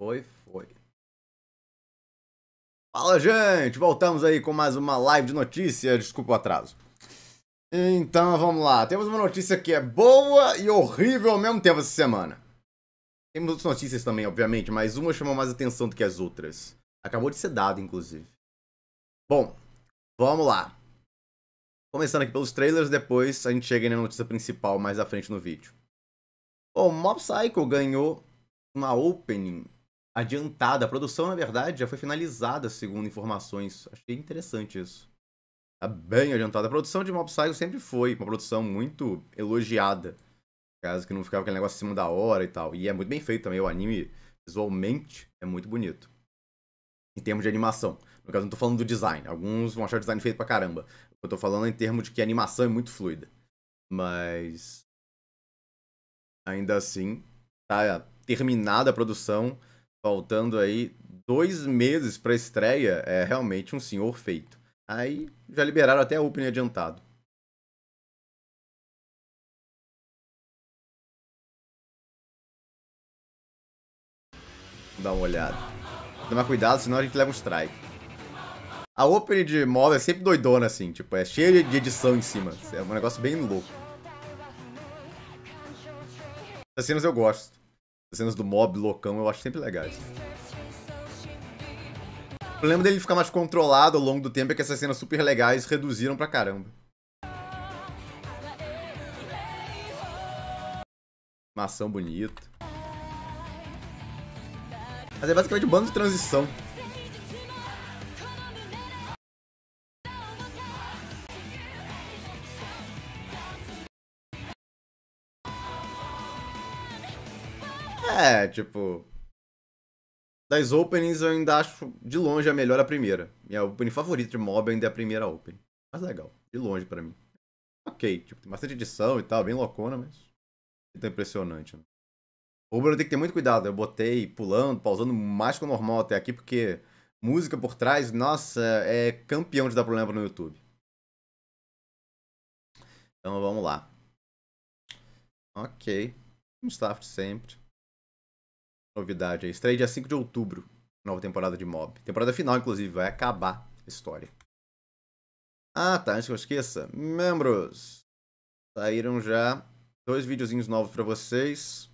Foi, foi. Fala, gente! Voltamos aí com mais uma live de notícia. Desculpa o atraso. Então, vamos lá. Temos uma notícia que é boa e horrível ao mesmo tempo essa semana. Temos outras notícias também, obviamente, mas uma chamou mais atenção do que as outras. Acabou de ser dado, inclusive. Bom, vamos lá. Começando aqui pelos trailers, depois a gente chega na notícia principal mais à frente no vídeo. Bom, Mob Psycho ganhou uma opening adiantada. A produção, na verdade, já foi finalizada, segundo informações. Achei interessante isso. Tá bem adiantada. A produção de Mob Psycho sempre foi uma produção muito elogiada. Caso que não ficava aquele negócio em cima da hora e tal. E é muito bem feito também. O anime, visualmente, é muito bonito. Em termos de animação. No caso, não tô falando do design. Alguns vão achar o design feito pra caramba. Eu tô falando é em termos de que a animação é muito fluida. Mas. Ainda assim, tá terminada a produção faltando aí dois meses pra estreia, é realmente um senhor feito. Aí já liberaram até a opening né, adiantado. Dá uma olhada. Toma cuidado, senão a gente leva um strike. A opening de moda é sempre doidona, assim. Tipo, é cheia de edição em cima. É um negócio bem louco. Essas cenas eu gosto. As cenas do mob loucão eu acho sempre legais. O problema dele ficar mais controlado ao longo do tempo é que essas cenas super legais reduziram pra caramba. Mação bonita. Mas é basicamente um bando de transição. É, tipo. Das openings, eu ainda acho de longe a melhor a primeira. Minha opening favorita de mob ainda é a primeira opening. Mas legal, de longe para mim. Ok, tipo, tem bastante edição e tal, bem loucona, mas. Então é impressionante, né? O Bruno tem que ter muito cuidado. Eu botei pulando, pausando mais que o normal até aqui, porque música por trás, nossa, é campeão de dar problema no YouTube. Então vamos lá. Ok. Um staff sempre novidade aí. Estreia dia 5 de outubro, nova temporada de Mob. Temporada final, inclusive, vai acabar a história. Ah, tá, antes que eu esqueça, membros, saíram já dois videozinhos novos para vocês.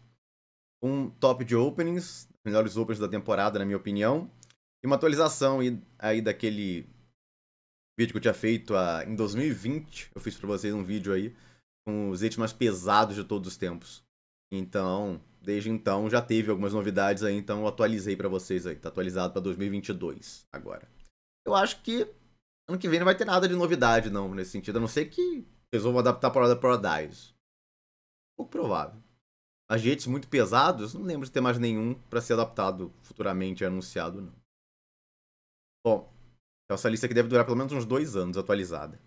Um top de openings, melhores openings da temporada, na minha opinião. E uma atualização aí daquele vídeo que eu tinha feito a... Ah, em 2020. Eu fiz para vocês um vídeo aí com os itens mais pesados de todos os tempos. Então, desde então já teve algumas novidades aí, então eu atualizei para vocês aí, tá atualizado para 2022 agora. Eu acho que ano que vem não vai ter nada de novidade não nesse sentido, a não ser que resolvam adaptar para Paradise. Pouco provável. Mas de muito pesados, não lembro de ter mais nenhum para ser adaptado futuramente anunciado não. Bom, então essa lista aqui deve durar pelo menos uns dois anos atualizada.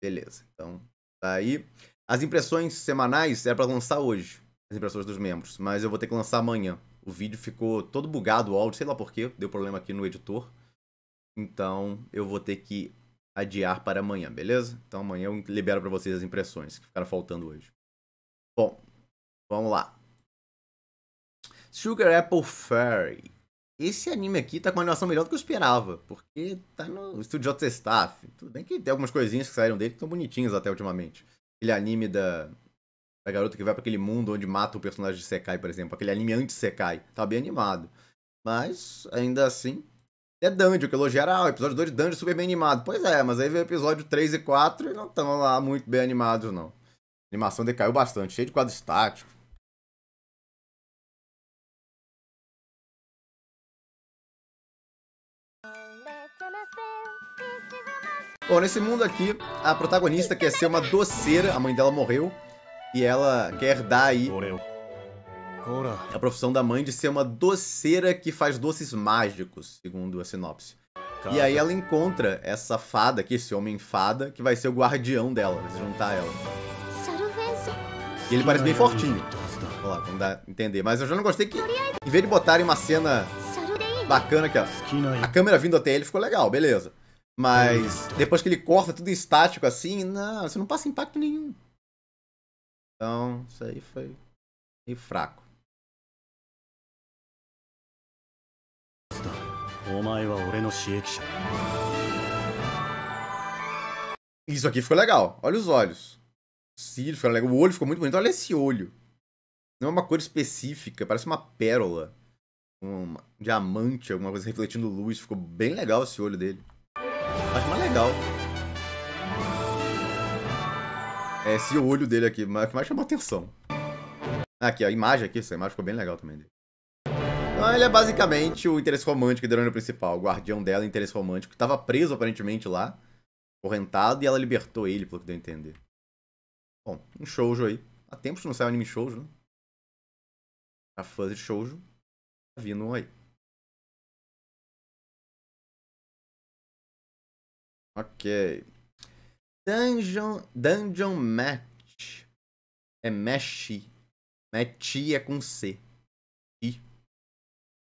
Beleza, então tá aí. As impressões semanais era para lançar hoje as impressões dos membros. Mas eu vou ter que lançar amanhã. O vídeo ficou todo bugado, o áudio, sei lá porquê, deu problema aqui no editor. Então eu vou ter que adiar para amanhã, beleza? Então amanhã eu libero para vocês as impressões que ficaram faltando hoje. Bom, vamos lá. Sugar Apple Fairy. Esse anime aqui tá com uma animação melhor do que eu esperava, porque tá no Studio J Staff. Tudo bem que tem algumas coisinhas que saíram dele que estão bonitinhas até ultimamente. Aquele anime da da garota que vai para aquele mundo onde mata o personagem de Sekai, por exemplo. Aquele anime sekai Tá bem animado. Mas, ainda assim. É Dungeon, que elogiaram, ah, o episódio 2 de Dungeon é super bem animado. Pois é, mas aí veio o episódio 3 e 4 e não estão lá muito bem animados, não. A animação decaiu bastante, cheio de quadro estático. Bom, nesse mundo aqui, a protagonista quer ser uma doceira, a mãe dela morreu, e ela quer dar aí a profissão da mãe de ser uma doceira que faz doces mágicos, segundo a sinopse. E aí ela encontra essa fada aqui, esse homem fada, que vai ser o guardião dela, vai se juntar a ela. E ele parece bem fortinho. Vamos lá, vamos dar, entender. Mas eu já não gostei que, em vez de botarem uma cena bacana aqui, ó. A câmera vindo até ele ficou legal, beleza. Mas hum. depois que ele corta tudo estático assim, não, você não passa impacto nenhum. Então, isso aí foi meio fraco. Isso aqui ficou legal. Olha os olhos. O ficou legal. O olho ficou muito bonito. Olha esse olho. Não é uma cor específica, parece uma pérola. Um diamante, alguma coisa refletindo luz. Ficou bem legal esse olho dele. Acho mais legal. É esse olho dele aqui, mas que mais chamou atenção. Ah, aqui, a imagem aqui, essa imagem ficou bem legal também dele. Então ele é basicamente o interesse romântico da heroína principal, o guardião dela, interesse romântico, que estava preso aparentemente lá, correntado, e ela libertou ele, pelo que deu a entender. Bom, um shoujo aí. Há tempos que não sai um anime shoujo, né? A fãs de shoujo, tá vindo um aí. Ok. Dungeon, Dungeon Match. É Mesh. Match é com C. I.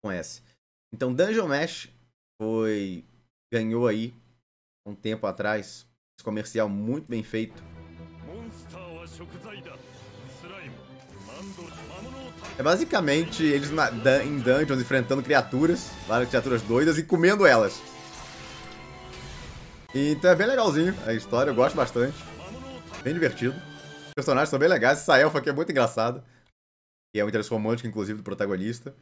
Com S. Então, Dungeon Mesh foi. ganhou aí um tempo atrás. Esse comercial muito bem feito. É basicamente eles na, em dungeons enfrentando criaturas, várias criaturas doidas e comendo elas. Então é bem legalzinho a história, eu gosto bastante. Bem divertido. Os personagens são bem legais. Essa elfa aqui é muito engraçada. E é um interesse romântico, inclusive, do protagonista.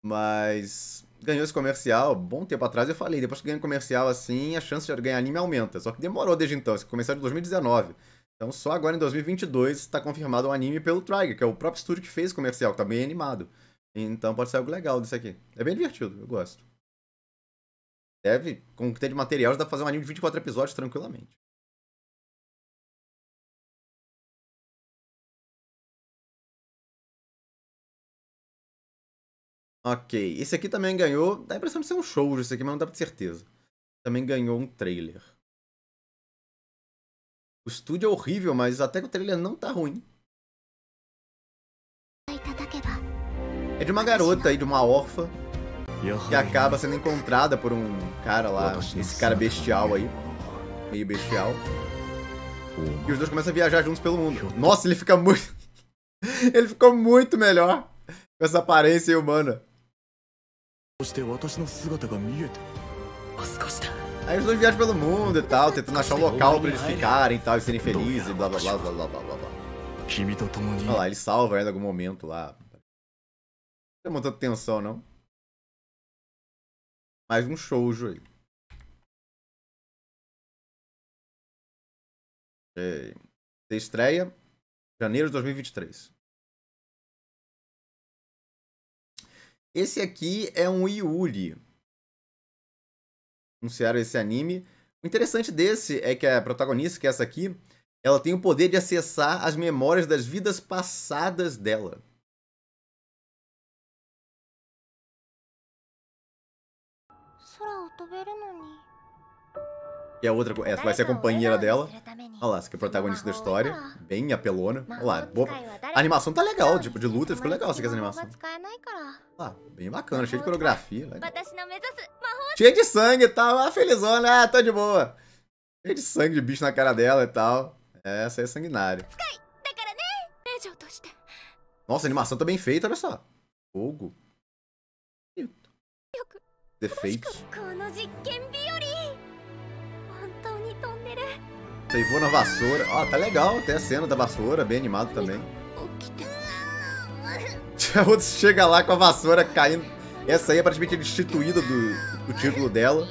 Mas ganhou esse comercial bom tempo atrás. Eu falei, depois que ganha um comercial assim, a chance de ganhar anime aumenta. Só que demorou desde então. Esse comercial é de 2019. Então só agora em 2022 está confirmado um anime pelo Trigger, que é o próprio estúdio que fez o comercial, que tá bem animado. Então pode ser algo legal desse aqui. É bem divertido, eu gosto deve, com o que tem de material, dá pra fazer um anime de 24 episódios tranquilamente. Ok, esse aqui também ganhou. Dá a impressão de ser um show, isso aqui, mas não dá pra ter certeza. Também ganhou um trailer. O estúdio é horrível, mas até que o trailer não tá ruim. É de uma garota e de uma órfã e é acaba sendo encontrada por um cara lá, esse cara bestial aí, meio bestial. E os dois começam a viajar juntos pelo mundo. Nossa, ele fica muito. ele ficou muito melhor com essa aparência humana. Aí os dois viajam pelo mundo e tal, tentando achar um local pra eles né? ficarem e tal, e serem felizes, blá blá blá blá blá blá blá. Olha lá, ele salva ela em algum momento lá. Não tá montando tensão, não. Mais um shoujo aí. É, estreia janeiro de 2023. Esse aqui é um Yuri. Anunciaram esse anime. O interessante desse é que a protagonista, que é essa aqui, ela tem o poder de acessar as memórias das vidas passadas dela. E a outra, essa vai ser a companheira dela. Tá olha lá, essa aqui é a protagonista da história. Bem apelona. Olha lá, boa. A animação tá legal, tipo, de luta ficou é legal essa aqui, essa animação. Olha lá, bem bacana, cheio de coreografia. Assim assim, Cheia Cheio de sangue e tal, ah, felizona, ah, tô de boa. Cheio de sangue de bicho na cara dela e tal. Essa é sanguinária. Nossa, a animação tá bem feita, olha só. Fogo defeitos. Seivou na vassoura. Ó, oh, tá legal. Tem a cena da vassoura, bem animado também. outro chega lá com a vassoura caindo. Essa aí é praticamente destituída do, do título dela.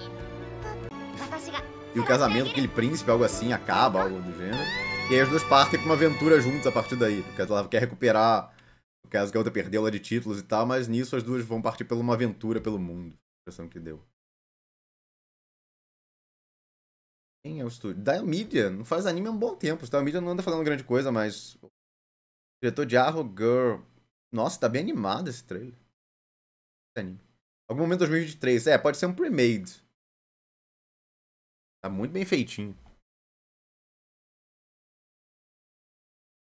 E o casamento aquele príncipe, algo assim, acaba, algo do gênero. E aí as duas partem pra uma aventura juntos a partir daí. Porque ela quer recuperar. o caso que a outra perdeu lá de títulos e tal, mas nisso as duas vão partir por uma aventura pelo mundo impressão que deu. Quem é o estúdio? Da Media Não faz anime há um bom tempo. Da Media não anda falando grande coisa, mas. diretor de Arrow Girl. Nossa, tá bem animado esse trailer. Esse anime. Algum momento 2023. É, pode ser um pre-made. Tá muito bem feitinho.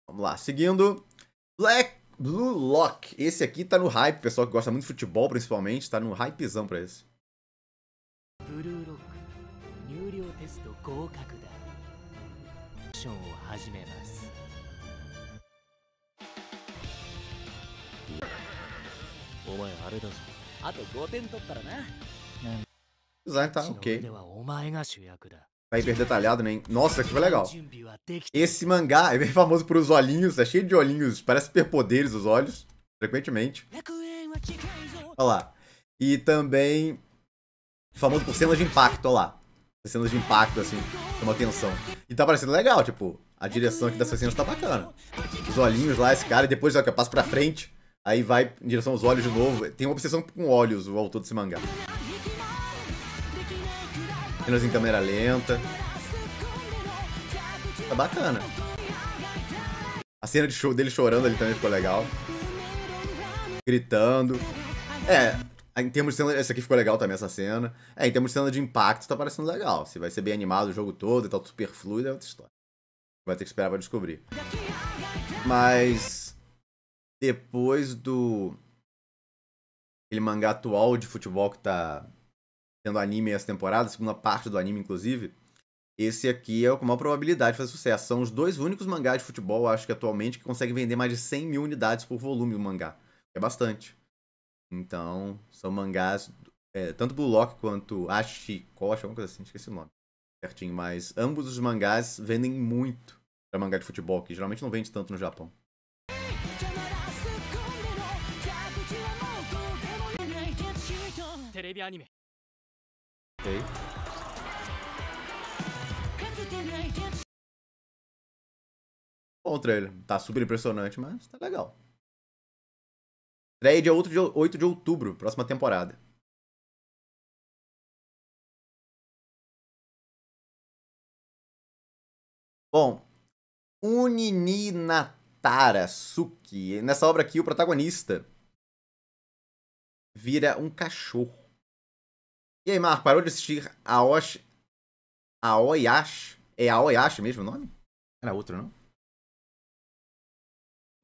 Vamos lá, seguindo. Black Blue Lock. Esse aqui tá no hype, pessoal que gosta muito de futebol, principalmente, tá no hypezão pra esse. Blue Lock. Design tá ok. Tá hiper detalhado, né? Nossa, que foi legal. Esse mangá é bem famoso por os olhinhos, é cheio de olhinhos, parece superpoderes os olhos, frequentemente. Olha lá. E também famoso por cenas de impacto, olha lá. Cenas de impacto, assim, chama atenção. E tá parecendo legal, tipo, a direção aqui dessas cenas tá bacana. Os olhinhos lá, esse cara, e depois, ó, que eu passo pra frente, aí vai em direção aos olhos de novo. Tem uma obsessão com olhos, o autor desse mangá cenas em câmera lenta. Tá bacana. A cena de show dele chorando ali também ficou legal. Gritando. É, em termos de cena. Essa aqui ficou legal também, essa cena. É, em termos de cena de impacto, tá parecendo legal. Se vai ser bem animado o jogo todo e tal, super fluido, é outra história. Vai ter que esperar pra descobrir. Mas. Depois do. Aquele mangá atual de futebol que tá tendo anime essa temporada, segunda parte do anime, inclusive, esse aqui é o com maior probabilidade de fazer sucesso. São os dois únicos mangás de futebol, acho que atualmente, que conseguem vender mais de 100 mil unidades por volume o mangá. É bastante. Então, são mangás, é, tanto Blue Lock quanto Ashikosh, alguma coisa assim, esqueci o nome certinho, mas ambos os mangás vendem muito pra mangá de futebol, que geralmente não vende tanto no Japão. Okay. Bom o trailer. Tá super impressionante, mas tá legal. Estreia dia 8 de, 8 de outubro, próxima temporada. Bom, Uninatara Suki. Nessa obra aqui, o protagonista vira um cachorro. E aí, Marco, parou de assistir a Osh... A Oyash? É a Oyash mesmo o nome? Era outro, não?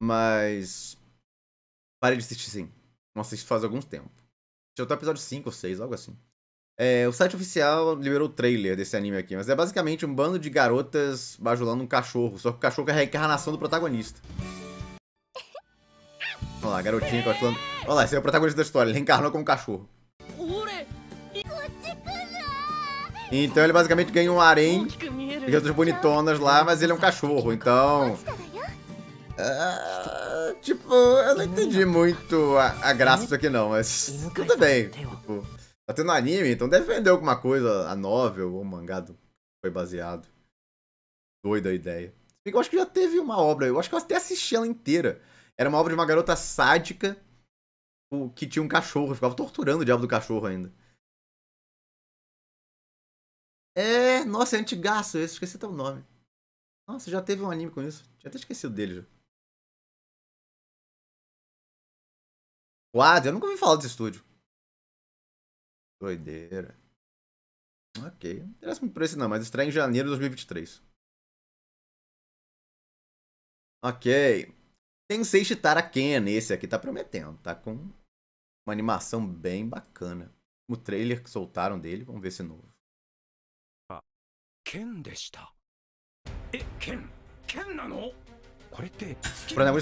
Mas... Parei de assistir, sim. Não assisti faz algum tempo. Deixa até no episódio 5 ou 6, algo assim. É, o site oficial liberou o trailer desse anime aqui, mas é basicamente um bando de garotas bajulando um cachorro, só que o cachorro é a reencarnação do protagonista. Olha lá, garotinha bajulando... Olha lá, esse é o protagonista da história, ele reencarnou como um cachorro. Então ele basicamente ganha um harém de outras bonitonas lá, mas ele é um cachorro, então... Uh, tipo, eu não entendi muito a, a, graça disso aqui não, mas tudo bem. Tipo, tá tendo anime, então deve vender alguma coisa, a novel ou o mangá do foi baseado. Doida a ideia. Eu acho que já teve uma obra, eu acho que eu até assisti ela inteira. Era uma obra de uma garota sádica que tinha um cachorro, ficava torturando o diabo do cachorro ainda. É, nossa, é antigaço esse, esqueci até o nome. Nossa, já teve um anime com isso. Tinha até esquecido dele já. Quadro, eu nunca ouvi falar desse estúdio. Doideira. Ok, não interessa muito por esse não, mas estreia em janeiro de 2023. Ok. Tensei Shitara Ken, esse aqui tá prometendo, tá com uma animação bem bacana. O trailer que soltaram dele, vamos ver se é novo. O protagonista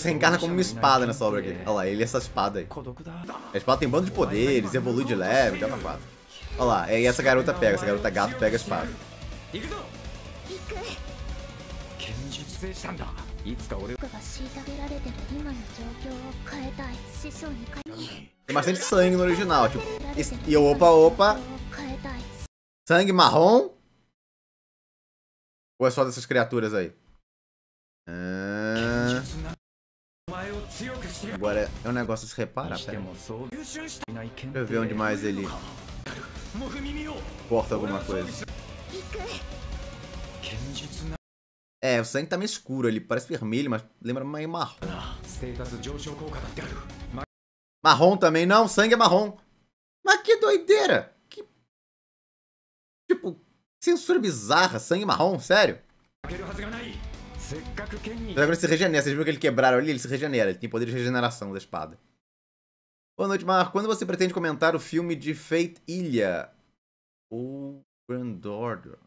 reencarna como uma espada nessa obra aqui. Olha lá, ele é essa espada aí. A espada tem um bando de poderes, evolui de leve, já tá quatro. Olha lá, e essa garota pega, essa garota gato pega a espada. Tem bastante sangue no original, tipo. E opa, opa. Sangue marrom, ou é só dessas criaturas aí? Ah... Agora é um negócio de se reparar, pera. Deixa eu ver onde mais ele corta alguma coisa. É, o sangue tá meio escuro, ele parece vermelho, mas lembra meio marrom. Marrom também, não, sangue é marrom. Mas que doideira! Que... Tipo, Censura bizarra, sangue marrom, sério? Mas agora se regenera. Vocês viram que ele quebraram ali? Ele se regenera. Ele tem poder de regeneração da espada. Boa noite, Marco. Quando você pretende comentar o filme de Fate Ilha? Ou Grand Order?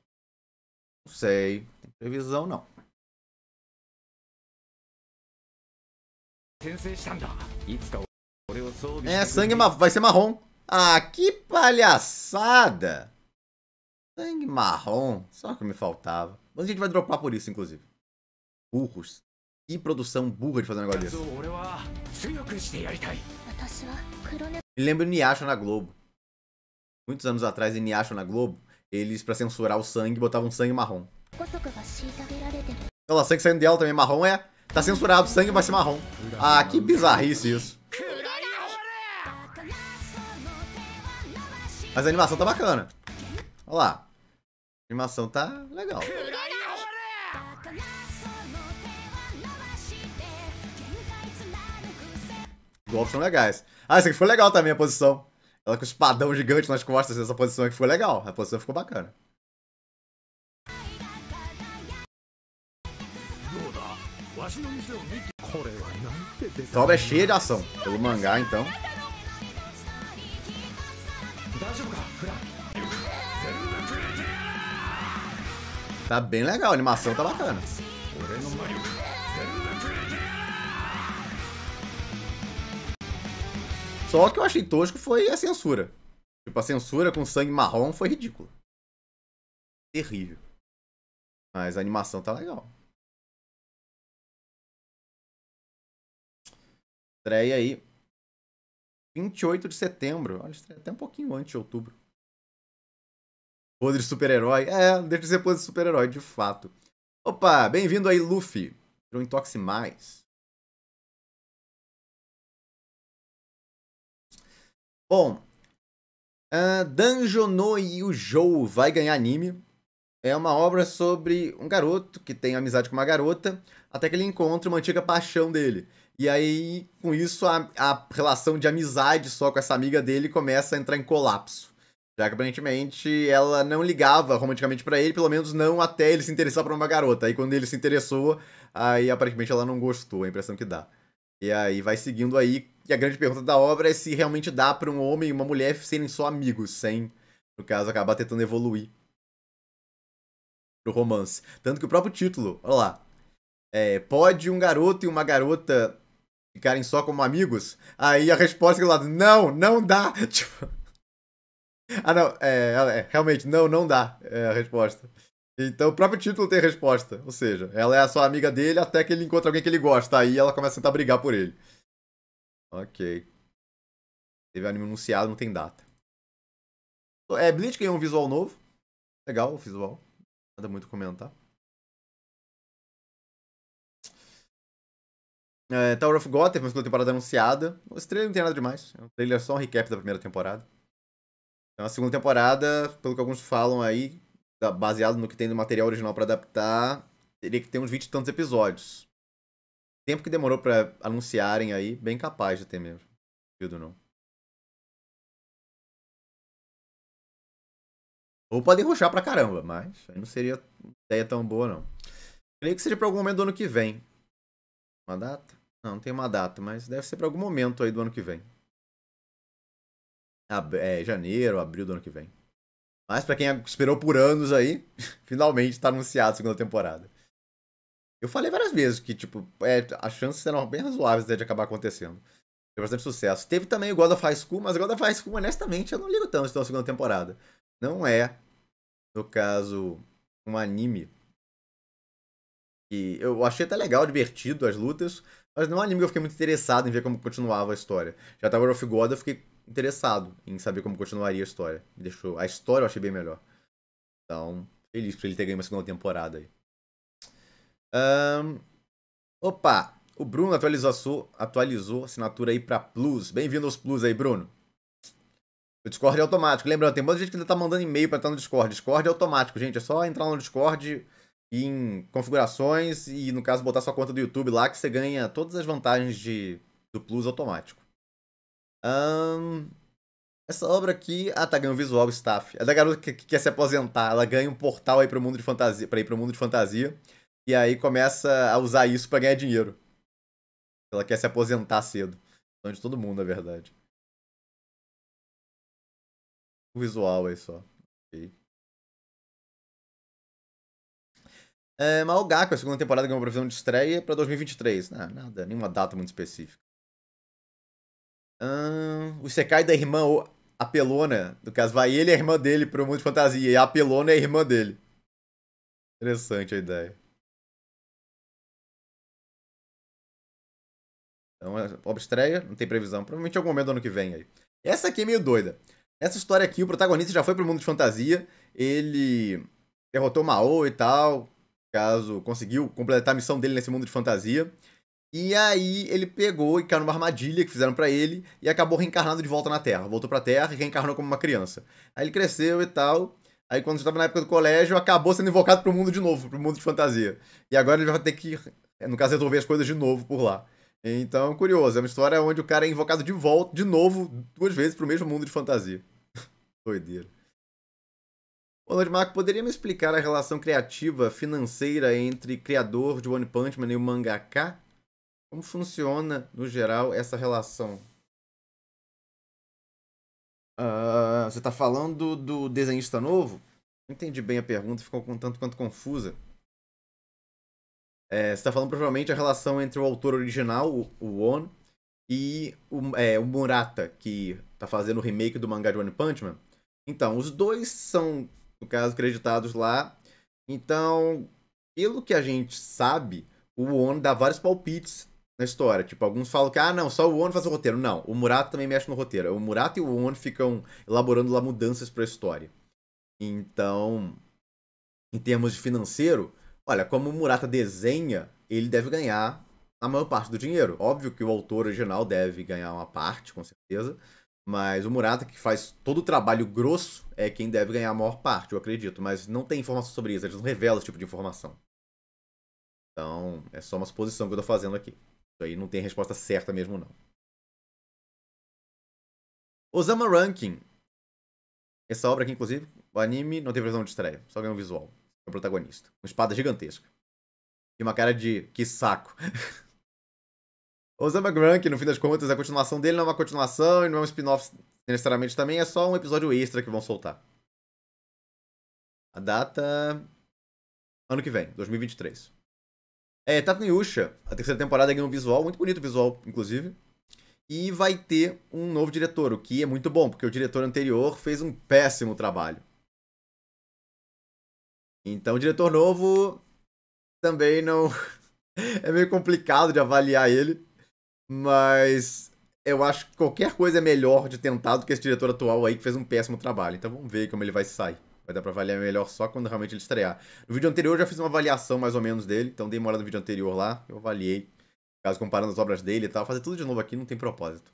Não sei. Tem previsão, não. É, sangue vai ser marrom. Ah, que palhaçada! Sangue marrom, só que me faltava. Mas a gente vai dropar por isso, inclusive. Burros. Que produção burra de fazer um negócio desse. Me lembro Niacho na Globo. Muitos anos atrás, em Niacho na Globo, eles, pra censurar o sangue, botavam sangue marrom. Olha sangue saindo dela também é marrom é... Tá censurado, sangue vai ser marrom. Ah, que bizarrice isso. Mas a animação tá bacana. Olha lá. A animação tá legal. Os golpes são legais. Ah, essa aqui foi legal também, a posição. Ela com o espadão gigante nas costas, essa posição aqui foi legal. A posição ficou bacana. Essa obra é cheia de ação. Pelo mangá, então. Tá bem legal, a animação tá bacana. Só que eu achei tosco foi a censura. Tipo, a censura com sangue marrom foi ridícula. Terrível. Mas a animação tá legal. Estreia aí 28 de setembro. Olha, estreia até um pouquinho antes de outubro. Podre super-herói. É, deixa de ser podre super-herói, de fato. Opa, bem-vindo aí, Luffy. Não Intoxi mais. Bom, uh, Danjo no Yujou vai ganhar anime. É uma obra sobre um garoto que tem amizade com uma garota, até que ele encontra uma antiga paixão dele. E aí, com isso, a, a relação de amizade só com essa amiga dele começa a entrar em colapso. Já que aparentemente ela não ligava romanticamente para ele, pelo menos não até ele se interessar por uma garota. Aí quando ele se interessou, aí aparentemente ela não gostou, a impressão que dá. E aí vai seguindo aí, e a grande pergunta da obra é se realmente dá para um homem e uma mulher serem só amigos, sem, no caso, acabar tentando evoluir pro romance. Tanto que o próprio título, olha lá, é, pode um garoto e uma garota ficarem só como amigos? Aí a resposta é lá, não, não dá! Tipo... Ah, não, é, é, realmente, não, não dá é a resposta. Então, o próprio título tem a resposta. Ou seja, ela é a sua amiga dele até que ele encontra alguém que ele gosta. Aí ela começa a tentar brigar por ele. Ok. Teve anime anunciado, não tem data. É, Bleach ganhou um visual novo. Legal o visual. Nada muito comentar. É, Tower of God teve uma segunda temporada anunciada. Os trailer não tem nada demais. O é trailer é só um recap da primeira temporada. Então, é a segunda temporada, pelo que alguns falam aí, baseado no que tem do material original para adaptar, teria que ter uns 20 e tantos episódios. Tempo que demorou para anunciarem aí, bem capaz de ter mesmo. Duvido não. Ou podem ruxar pra caramba, mas não seria ideia tão boa, não. Creio que seja pra algum momento do ano que vem. Uma data? Não, não tem uma data, mas deve ser pra algum momento aí do ano que vem é, janeiro, abril do ano que vem. Mas para quem esperou por anos aí, finalmente tá anunciado a segunda temporada. Eu falei várias vezes que, tipo, é, as chances eram bem razoáveis de acabar acontecendo. Teve bastante sucesso. Teve também o God of High School, mas o God of High School, honestamente, eu não ligo tanto se a segunda temporada. Não é, no caso, um anime. E eu achei até legal, divertido as lutas, mas não é um anime que eu fiquei muito interessado em ver como continuava a história. Já Tower tá of God eu fiquei interessado em saber como continuaria a história. Deixou, a história eu achei bem melhor. Então, feliz por ele ter ganho uma segunda temporada aí. Um, opa! O Bruno atualizou, atualizou a assinatura aí pra Plus. Bem-vindo aos Plus aí, Bruno. O Discord é automático. Lembrando, tem muita gente que ainda tá mandando e-mail pra entrar no Discord. Discord é automático, gente. É só entrar no Discord em configurações e, no caso, botar sua conta do YouTube lá que você ganha todas as vantagens de, do Plus automático. Um, essa obra aqui. Ah, tá, ganha um visual staff. É da garota que, que, quer se aposentar. Ela ganha um portal aí pro mundo de fantasia. para ir pro mundo de fantasia. E aí começa a usar isso para ganhar dinheiro. Ela quer se aposentar cedo. Então de todo mundo, na verdade. O visual aí só. Ok. É, a segunda temporada ganhou uma previsão de estreia para 2023. Não, nada, nenhuma data muito específica. Hum, o Sekai da irmã Apelona. No caso, vai ele e a irmã dele pro mundo de fantasia. E a Apelona é a irmã dele. Interessante a ideia. Então, é, obra estreia, não tem previsão. Provavelmente algum momento do ano que vem aí. Essa aqui é meio doida. Essa história aqui, o protagonista já foi pro mundo de fantasia. Ele derrotou Mao e tal. Caso conseguiu completar a missão dele nesse mundo de fantasia. E aí ele pegou e caiu numa armadilha que fizeram para ele e acabou reencarnado de volta na Terra. Voltou pra Terra e reencarnou como uma criança. Aí ele cresceu e tal. Aí quando estava na época do colégio, acabou sendo invocado pro mundo de novo, pro mundo de fantasia. E agora ele vai ter que, no caso, resolver as coisas de novo por lá. Então, curioso, é uma história onde o cara é invocado de volta, de novo, duas vezes pro mesmo mundo de fantasia. Doideira. Boa noite, Marco. Poderia me explicar a relação criativa financeira entre criador de One Punch Man e o mangaka? Como funciona, no geral, essa relação? Uh, você está falando do desenhista novo? Não entendi bem a pergunta, ficou um tanto quanto confusa. É, você está falando provavelmente a relação entre o autor original, o, o e o, é, o Murata, que está fazendo o remake do mangá de One Punch Man. Então, os dois são, no caso, creditados lá. Então, pelo que a gente sabe, o On dá vários palpites na história. Tipo, alguns falam que, ah, não, só o Ono faz o roteiro. Não, o Murata também mexe no roteiro. O Murata e o Ono ficam elaborando lá mudanças pra história. Então, em termos de financeiro, olha, como o Murata desenha, ele deve ganhar a maior parte do dinheiro. Óbvio que o autor original deve ganhar uma parte, com certeza. Mas o Murata, que faz todo o trabalho grosso, é quem deve ganhar a maior parte, eu acredito. Mas não tem informação sobre isso, eles não revelam esse tipo de informação. Então, é só uma suposição que eu tô fazendo aqui aí não tem resposta certa mesmo, não. Osama Rankin. Essa obra aqui, inclusive, o anime não tem versão de estreia, só ganhou um visual. É o protagonista. Uma espada gigantesca. E uma cara de que saco. Osama Rankin, no fim das contas, a continuação dele não é uma continuação e não é um spin-off necessariamente também, é só um episódio extra que vão soltar. A data. Ano que vem, 2023. É, Tato tá Yusha. A terceira temporada ganhou um visual, muito bonito o visual, inclusive. E vai ter um novo diretor, o que é muito bom, porque o diretor anterior fez um péssimo trabalho. Então, o diretor novo também não. é meio complicado de avaliar ele, mas eu acho que qualquer coisa é melhor de tentar do que esse diretor atual aí que fez um péssimo trabalho. Então, vamos ver como ele vai sair. Vai dar pra avaliar melhor só quando realmente ele estrear. No vídeo anterior eu já fiz uma avaliação mais ou menos dele, então dei uma olhada no vídeo anterior lá, eu avaliei. Caso comparando as obras dele e tal, fazer tudo de novo aqui não tem propósito.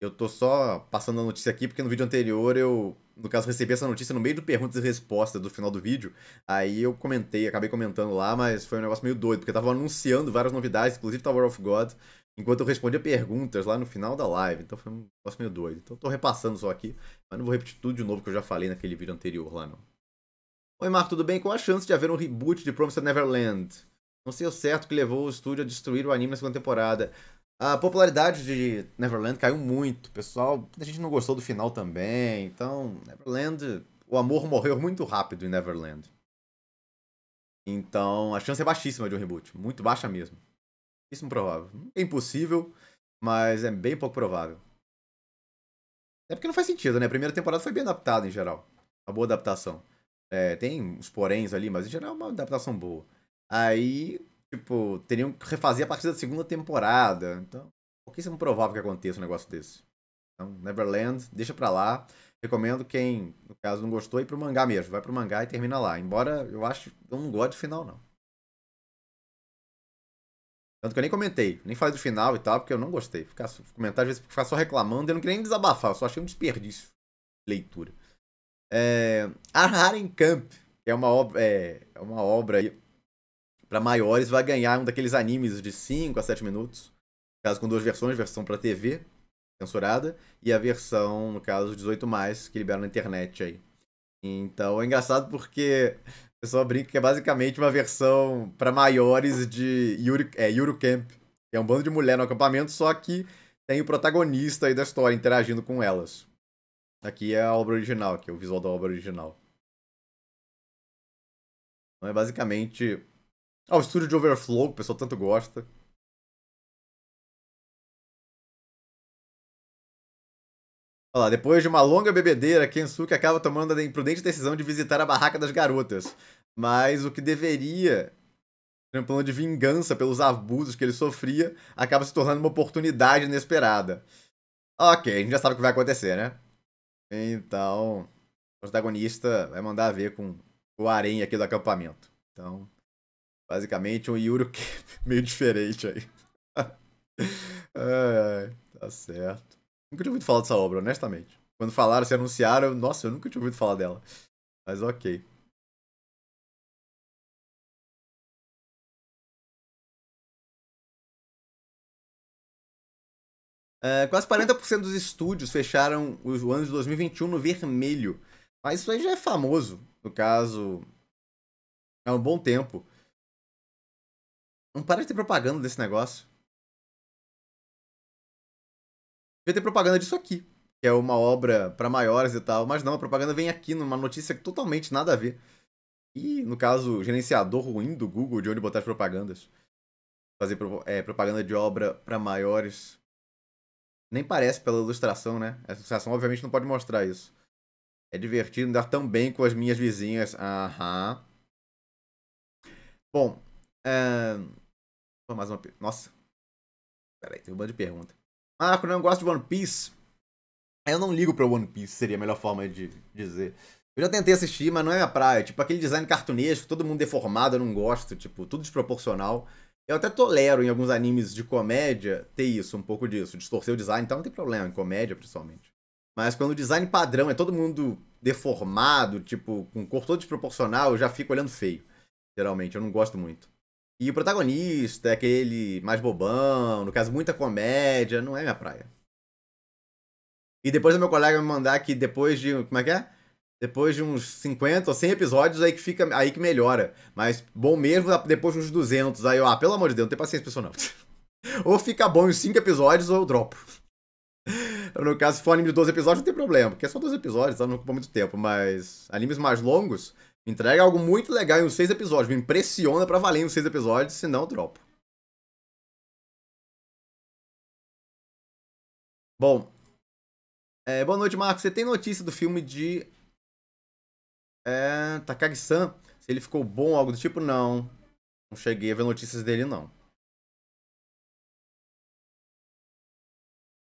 Eu tô só passando a notícia aqui, porque no vídeo anterior eu, no caso, recebi essa notícia no meio do perguntas e respostas do final do vídeo. Aí eu comentei, acabei comentando lá, mas foi um negócio meio doido, porque eu tava anunciando várias novidades, inclusive Tower of God, enquanto eu respondia perguntas lá no final da live. Então foi um negócio meio doido. Então eu tô repassando só aqui, mas não vou repetir tudo de novo que eu já falei naquele vídeo anterior lá, não. Oi, Marco, tudo bem? Qual a chance de haver um reboot de Promised Neverland? Não sei o certo que levou o estúdio a destruir o anime na segunda temporada. A popularidade de Neverland caiu muito, pessoal. A gente não gostou do final também, então Neverland, o amor morreu muito rápido em Neverland. Então, a chance é baixíssima de um reboot, muito baixa mesmo. Isso é provável. É impossível, mas é bem pouco provável. É porque não faz sentido, né? A primeira temporada foi bem adaptada em geral. Uma boa adaptação. É, tem uns poréns ali, mas em geral é uma adaptação boa. Aí, tipo, teriam que refazer a partir da segunda temporada. Então, é provável que aconteça um negócio desse. Então, Neverland, deixa pra lá. Recomendo quem, no caso, não gostou, ir pro mangá mesmo. Vai pro mangá e termina lá. Embora eu acho eu não gosto do final, não. Tanto que eu nem comentei, nem falei do final e tal, porque eu não gostei. Ficar, comentar às vezes ficar só reclamando, eu não queria nem desabafar, eu só achei um desperdício de leitura. É, Kamp, que é uma obra, é, é uma obra para maiores, vai ganhar um daqueles animes de 5 a 7 minutos. No caso, com duas versões, versão para TV, censurada, e a versão, no caso, 18+, que libera na internet aí. Então, é engraçado porque o pessoal brinca que é basicamente uma versão para maiores de Yuri, é, Eurocamp. É um bando de mulher no acampamento, só que tem o protagonista aí da história interagindo com elas. Aqui é a obra original, aqui é o visual da obra original. Então é basicamente. Ah, o estúdio de Overflow, que o pessoal tanto gosta. Olha lá, depois de uma longa bebedeira, Kensuke acaba tomando a imprudente decisão de visitar a barraca das garotas. Mas o que deveria ser um plano de vingança pelos abusos que ele sofria acaba se tornando uma oportunidade inesperada. Ok, a gente já sabe o que vai acontecer, né? Então, o protagonista vai mandar ver com o harém aqui do acampamento. Então, basicamente um Yuru meio diferente aí. é, tá certo. Nunca tinha ouvido falar dessa obra, honestamente. Quando falaram, se anunciaram, nossa, eu nunca tinha ouvido falar dela. Mas ok. Ah, quase 40% dos estúdios fecharam o ano de 2021 no vermelho. Mas isso aí já é famoso, no caso, há um bom tempo. Não para de ter propaganda desse negócio. Devia ter propaganda disso aqui, que é uma obra para maiores e tal, mas não, a propaganda vem aqui numa notícia totalmente nada a ver. E, no caso, gerenciador ruim do Google de onde botar as propagandas. Fazer é, propaganda de obra para maiores. Nem parece pela ilustração, né? A ilustração obviamente não pode mostrar isso. É divertido andar tão bem com as minhas vizinhas. Aham. Bom. Uh... Mais uma. Nossa. Peraí, tem um monte de pergunta. Marco, ah, não gosto de One Piece. Eu não ligo pra One Piece, seria a melhor forma de dizer. Eu já tentei assistir, mas não é minha praia. Tipo, aquele design cartunesco, todo mundo deformado, eu não gosto. Tipo, tudo desproporcional. Eu até tolero em alguns animes de comédia ter isso, um pouco disso. Distorcer o design, então não tem problema, em comédia principalmente. Mas quando o design padrão é todo mundo deformado, tipo, com cor todo desproporcional, eu já fico olhando feio. Geralmente, eu não gosto muito. E o protagonista é aquele mais bobão, no caso, muita comédia, não é minha praia. E depois o meu colega me mandar que depois de. Como é que é? depois de uns 50 ou 100 episódios, aí que fica, aí que melhora. Mas bom mesmo depois de uns 200, aí eu, ah, pelo amor de Deus, não tem paciência pra isso não. ou fica bom em 5 episódios ou eu dropo. no caso, se for anime de 12 episódios, não tem problema, porque é só 12 episódios, tá? não ocupa muito tempo. Mas animes mais longos, me entrega algo muito legal em uns 6 episódios, me impressiona pra valer em uns 6 episódios, senão eu dropo. Bom, é, boa noite, Marcos. Você tem notícia do filme de é, Takagi-san, se ele ficou bom algo do tipo, não. Não cheguei a ver notícias dele, não.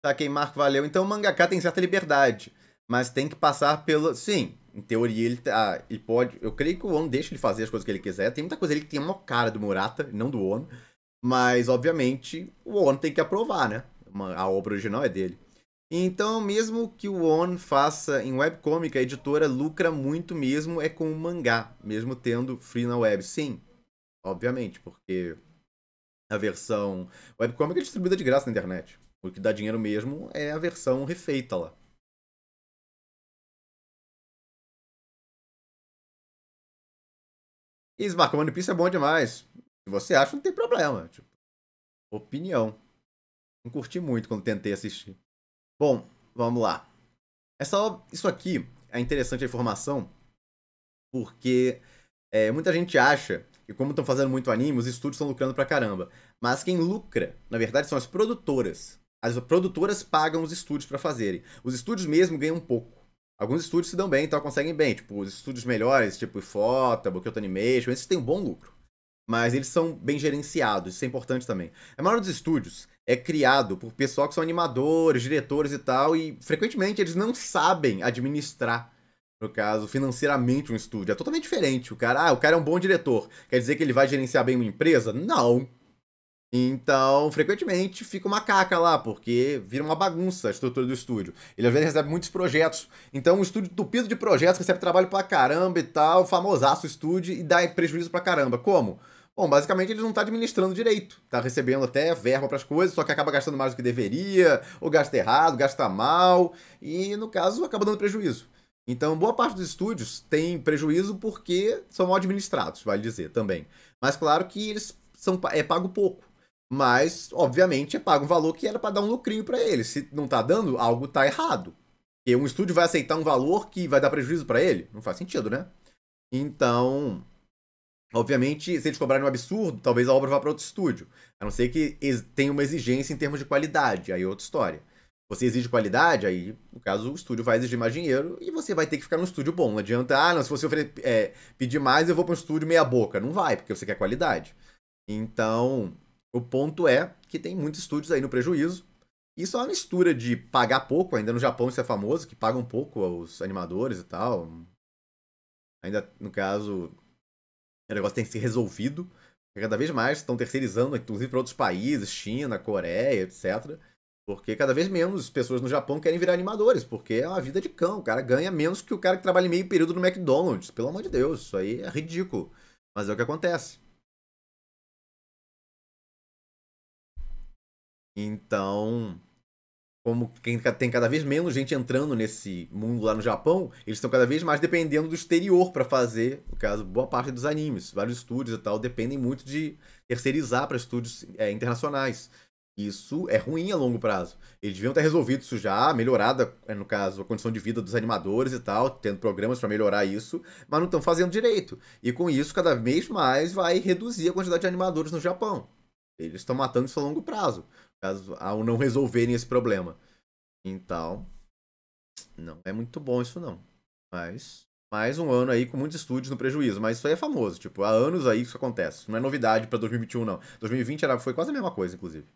Tá, quem Marco, valeu. Então o mangaka tem certa liberdade, mas tem que passar pelo... Sim, em teoria ele, tá ah, ele pode... Eu creio que o Ono deixa ele fazer as coisas que ele quiser. Tem muita coisa ele que tem uma cara do Murata, não do Ono. Mas, obviamente, o Ono tem que aprovar, né? a obra original é dele. Então, mesmo que o On faça em webcomic, a editora lucra muito mesmo é com o mangá, mesmo tendo free na web. Sim, obviamente, porque a versão webcomic é distribuída de graça na internet. O que dá dinheiro mesmo é a versão refeita lá. Isso, Marco, One Piece é bom demais. Se você acha, não tem problema. Tipo, opinião. Não curti muito quando tentei assistir. Bom, vamos lá. Essa, isso aqui é interessante a informação, porque é, muita gente acha que como estão fazendo muito anime, os estúdios estão lucrando pra caramba. Mas quem lucra, na verdade, são as produtoras. As produtoras pagam os estúdios para fazerem. Os estúdios mesmo ganham um pouco. Alguns estúdios se dão bem, então conseguem bem. Tipo, os estúdios melhores, tipo Ifota, Bokuto Animation, esses têm um bom lucro. Mas eles são bem gerenciados, isso é importante também. A maioria dos estúdios é criado por pessoal que são animadores, diretores e tal, e frequentemente eles não sabem administrar, no caso, financeiramente um estúdio. É totalmente diferente. O cara, ah, o cara é um bom diretor. Quer dizer que ele vai gerenciar bem uma empresa? Não. Então, frequentemente fica uma caca lá, porque vira uma bagunça a estrutura do estúdio. Ele às vezes recebe muitos projetos. Então, um estúdio tupido de projetos, recebe trabalho pra caramba e tal, famosaço o estúdio e dá prejuízo pra caramba. Como? Bom, basicamente ele não estão tá administrando direito. tá recebendo até verba para as coisas, só que acaba gastando mais do que deveria, ou gasta errado, gasta mal, e no caso acaba dando prejuízo. Então, boa parte dos estúdios tem prejuízo porque são mal administrados, vale dizer também. Mas claro que eles são é pago pouco. Mas, obviamente, é pago um valor que era para dar um lucrinho para eles. Se não está dando, algo está errado. Porque um estúdio vai aceitar um valor que vai dar prejuízo para ele? Não faz sentido, né? Então, Obviamente, se eles cobrarem um absurdo, talvez a obra vá para outro estúdio. A não ser que tenha uma exigência em termos de qualidade, aí é outra história. Você exige qualidade, aí, no caso, o estúdio vai exigir mais dinheiro e você vai ter que ficar num estúdio bom. Não adianta, ah, não, se você é, pedir mais, eu vou para um estúdio meia boca. Não vai, porque você quer qualidade. Então, o ponto é que tem muitos estúdios aí no prejuízo. Isso é uma mistura de pagar pouco, ainda no Japão isso é famoso, que pagam pouco aos animadores e tal. Ainda, no caso, o negócio tem que ser resolvido. Cada vez mais estão terceirizando, inclusive para outros países, China, Coreia, etc. Porque cada vez menos pessoas no Japão querem virar animadores, porque é uma vida de cão. O cara ganha menos que o cara que trabalha meio período no McDonald's. Pelo amor de Deus, isso aí é ridículo. Mas é o que acontece. Então, como quem tem cada vez menos gente entrando nesse mundo lá no Japão, eles estão cada vez mais dependendo do exterior para fazer, no caso, boa parte dos animes. Vários estúdios e tal dependem muito de terceirizar para estúdios é, internacionais. Isso é ruim a longo prazo. Eles deviam ter resolvido isso já, melhorado, é, no caso, a condição de vida dos animadores e tal, tendo programas para melhorar isso, mas não estão fazendo direito. E com isso, cada vez mais vai reduzir a quantidade de animadores no Japão. Eles estão matando isso a longo prazo caso, ao não resolverem esse problema. Então, não é muito bom isso não. Mas mais um ano aí com muitos estúdios no prejuízo, mas isso aí é famoso, tipo, há anos aí que isso acontece. Não é novidade para 2021 não. 2020 era foi quase a mesma coisa, inclusive. O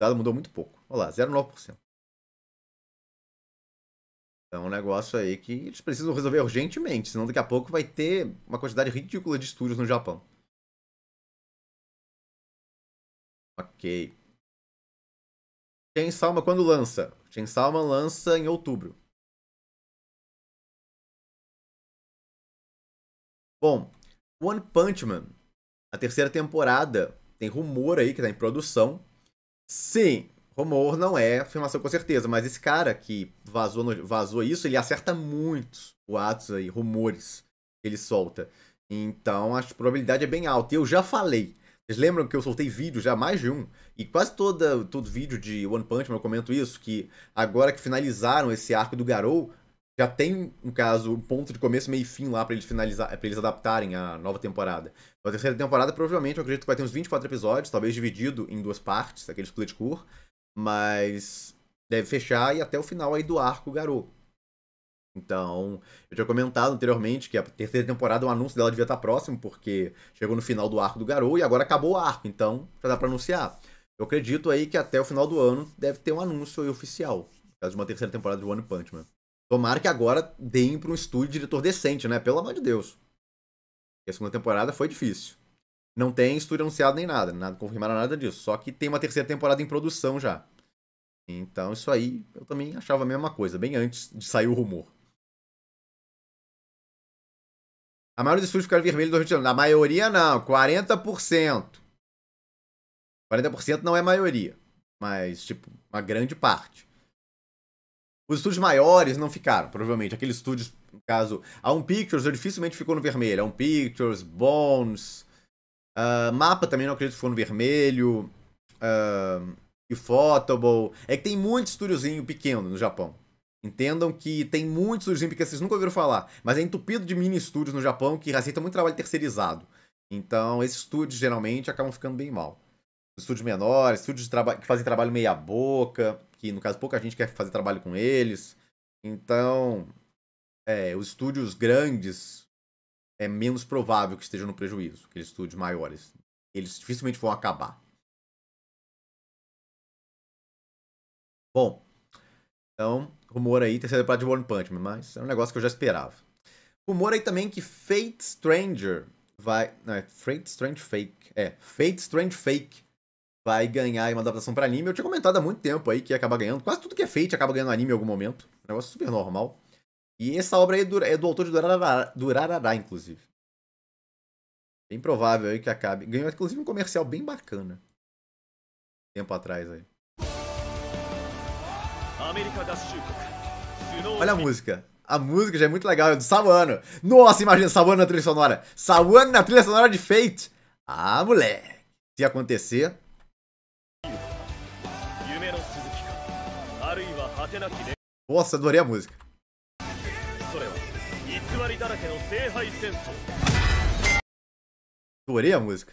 dado mudou muito pouco. Olha lá, 0,9%. Então, é um negócio aí que eles precisam resolver urgentemente, senão daqui a pouco vai ter uma quantidade ridícula de estúdios no Japão. Ok. Chainsaw salma quando lança? Chainsaw salma lança em outubro. Bom, One Punch Man, a terceira temporada, tem rumor aí que tá em produção. Sim, rumor não é afirmação com certeza, mas esse cara que vazou, no, vazou isso, ele acerta muitos boatos aí, rumores que ele solta. Então a probabilidade é bem alta. E eu já falei vocês lembram que eu soltei vídeo já, mais de um, e quase toda, todo vídeo de One Punch Man eu comento isso, que agora que finalizaram esse arco do Garou, já tem, no caso, um ponto de começo, meio e fim lá para eles finalizar, para eles adaptarem a nova temporada. A terceira temporada, provavelmente, eu acredito que vai ter uns 24 episódios, talvez dividido em duas partes, aquele split core, mas deve fechar e até o final aí do arco Garou. Então, eu tinha comentado anteriormente que a terceira temporada, o anúncio dela devia estar próximo, porque chegou no final do arco do Garou e agora acabou o arco, então já dá para anunciar. Eu acredito aí que até o final do ano deve ter um anúncio oficial, caso de uma terceira temporada do One Punch Man. Tomara que agora deem para um estúdio de diretor decente, né? Pelo amor de Deus. Porque a segunda temporada foi difícil. Não tem estúdio anunciado nem nada, nada confirmaram nada disso. Só que tem uma terceira temporada em produção já. Então isso aí eu também achava a mesma coisa, bem antes de sair o rumor. A maioria dos estúdios ficaram vermelhos do Rio de Janeiro. Na maioria, não. 40%. 40% não é maioria. Mas, tipo, uma grande parte. Os estúdios maiores não ficaram, provavelmente. Aqueles estúdios, no caso, a um Pictures dificilmente ficou no vermelho. A um Pictures, Bones, uh, Mapa também não acredito que ficou no vermelho. Uh, e Photoball. É que tem muito estúdiozinho pequeno no Japão. Entendam que tem muitos Ujimbi que vocês nunca ouviram falar, mas é entupido de mini estúdios no Japão que aceitam muito trabalho terceirizado. Então, esses estúdios geralmente acabam ficando bem mal. Estúdios menores, estúdios que fazem trabalho meia-boca, que no caso pouca gente quer fazer trabalho com eles. Então, é, os estúdios grandes é menos provável que estejam no prejuízo, aqueles estúdios maiores. Eles dificilmente vão acabar. Bom, então, rumor aí, terceira temporada de One Punch Man, mas é um negócio que eu já esperava. Rumor aí também que Fate Stranger vai. Não, é Fate Strange Fake. É, Fate Strange Fake vai ganhar uma adaptação para anime. Eu tinha comentado há muito tempo aí que ia acabar ganhando. Quase tudo que é Fate acaba ganhando anime em algum momento. Um negócio super normal. E essa obra aí é do, é do autor de Durarara, Durarará, inclusive. Bem provável aí que acabe. Ganhou, inclusive, um comercial bem bacana. Tempo atrás aí. Olha a música. A música já é muito legal, é do Sabuano. Nossa, imagina, Sabuano na trilha sonora. Sabuano na trilha sonora de Fate. Ah, moleque. Se acontecer... Nossa, adorei a música. Adorei a música.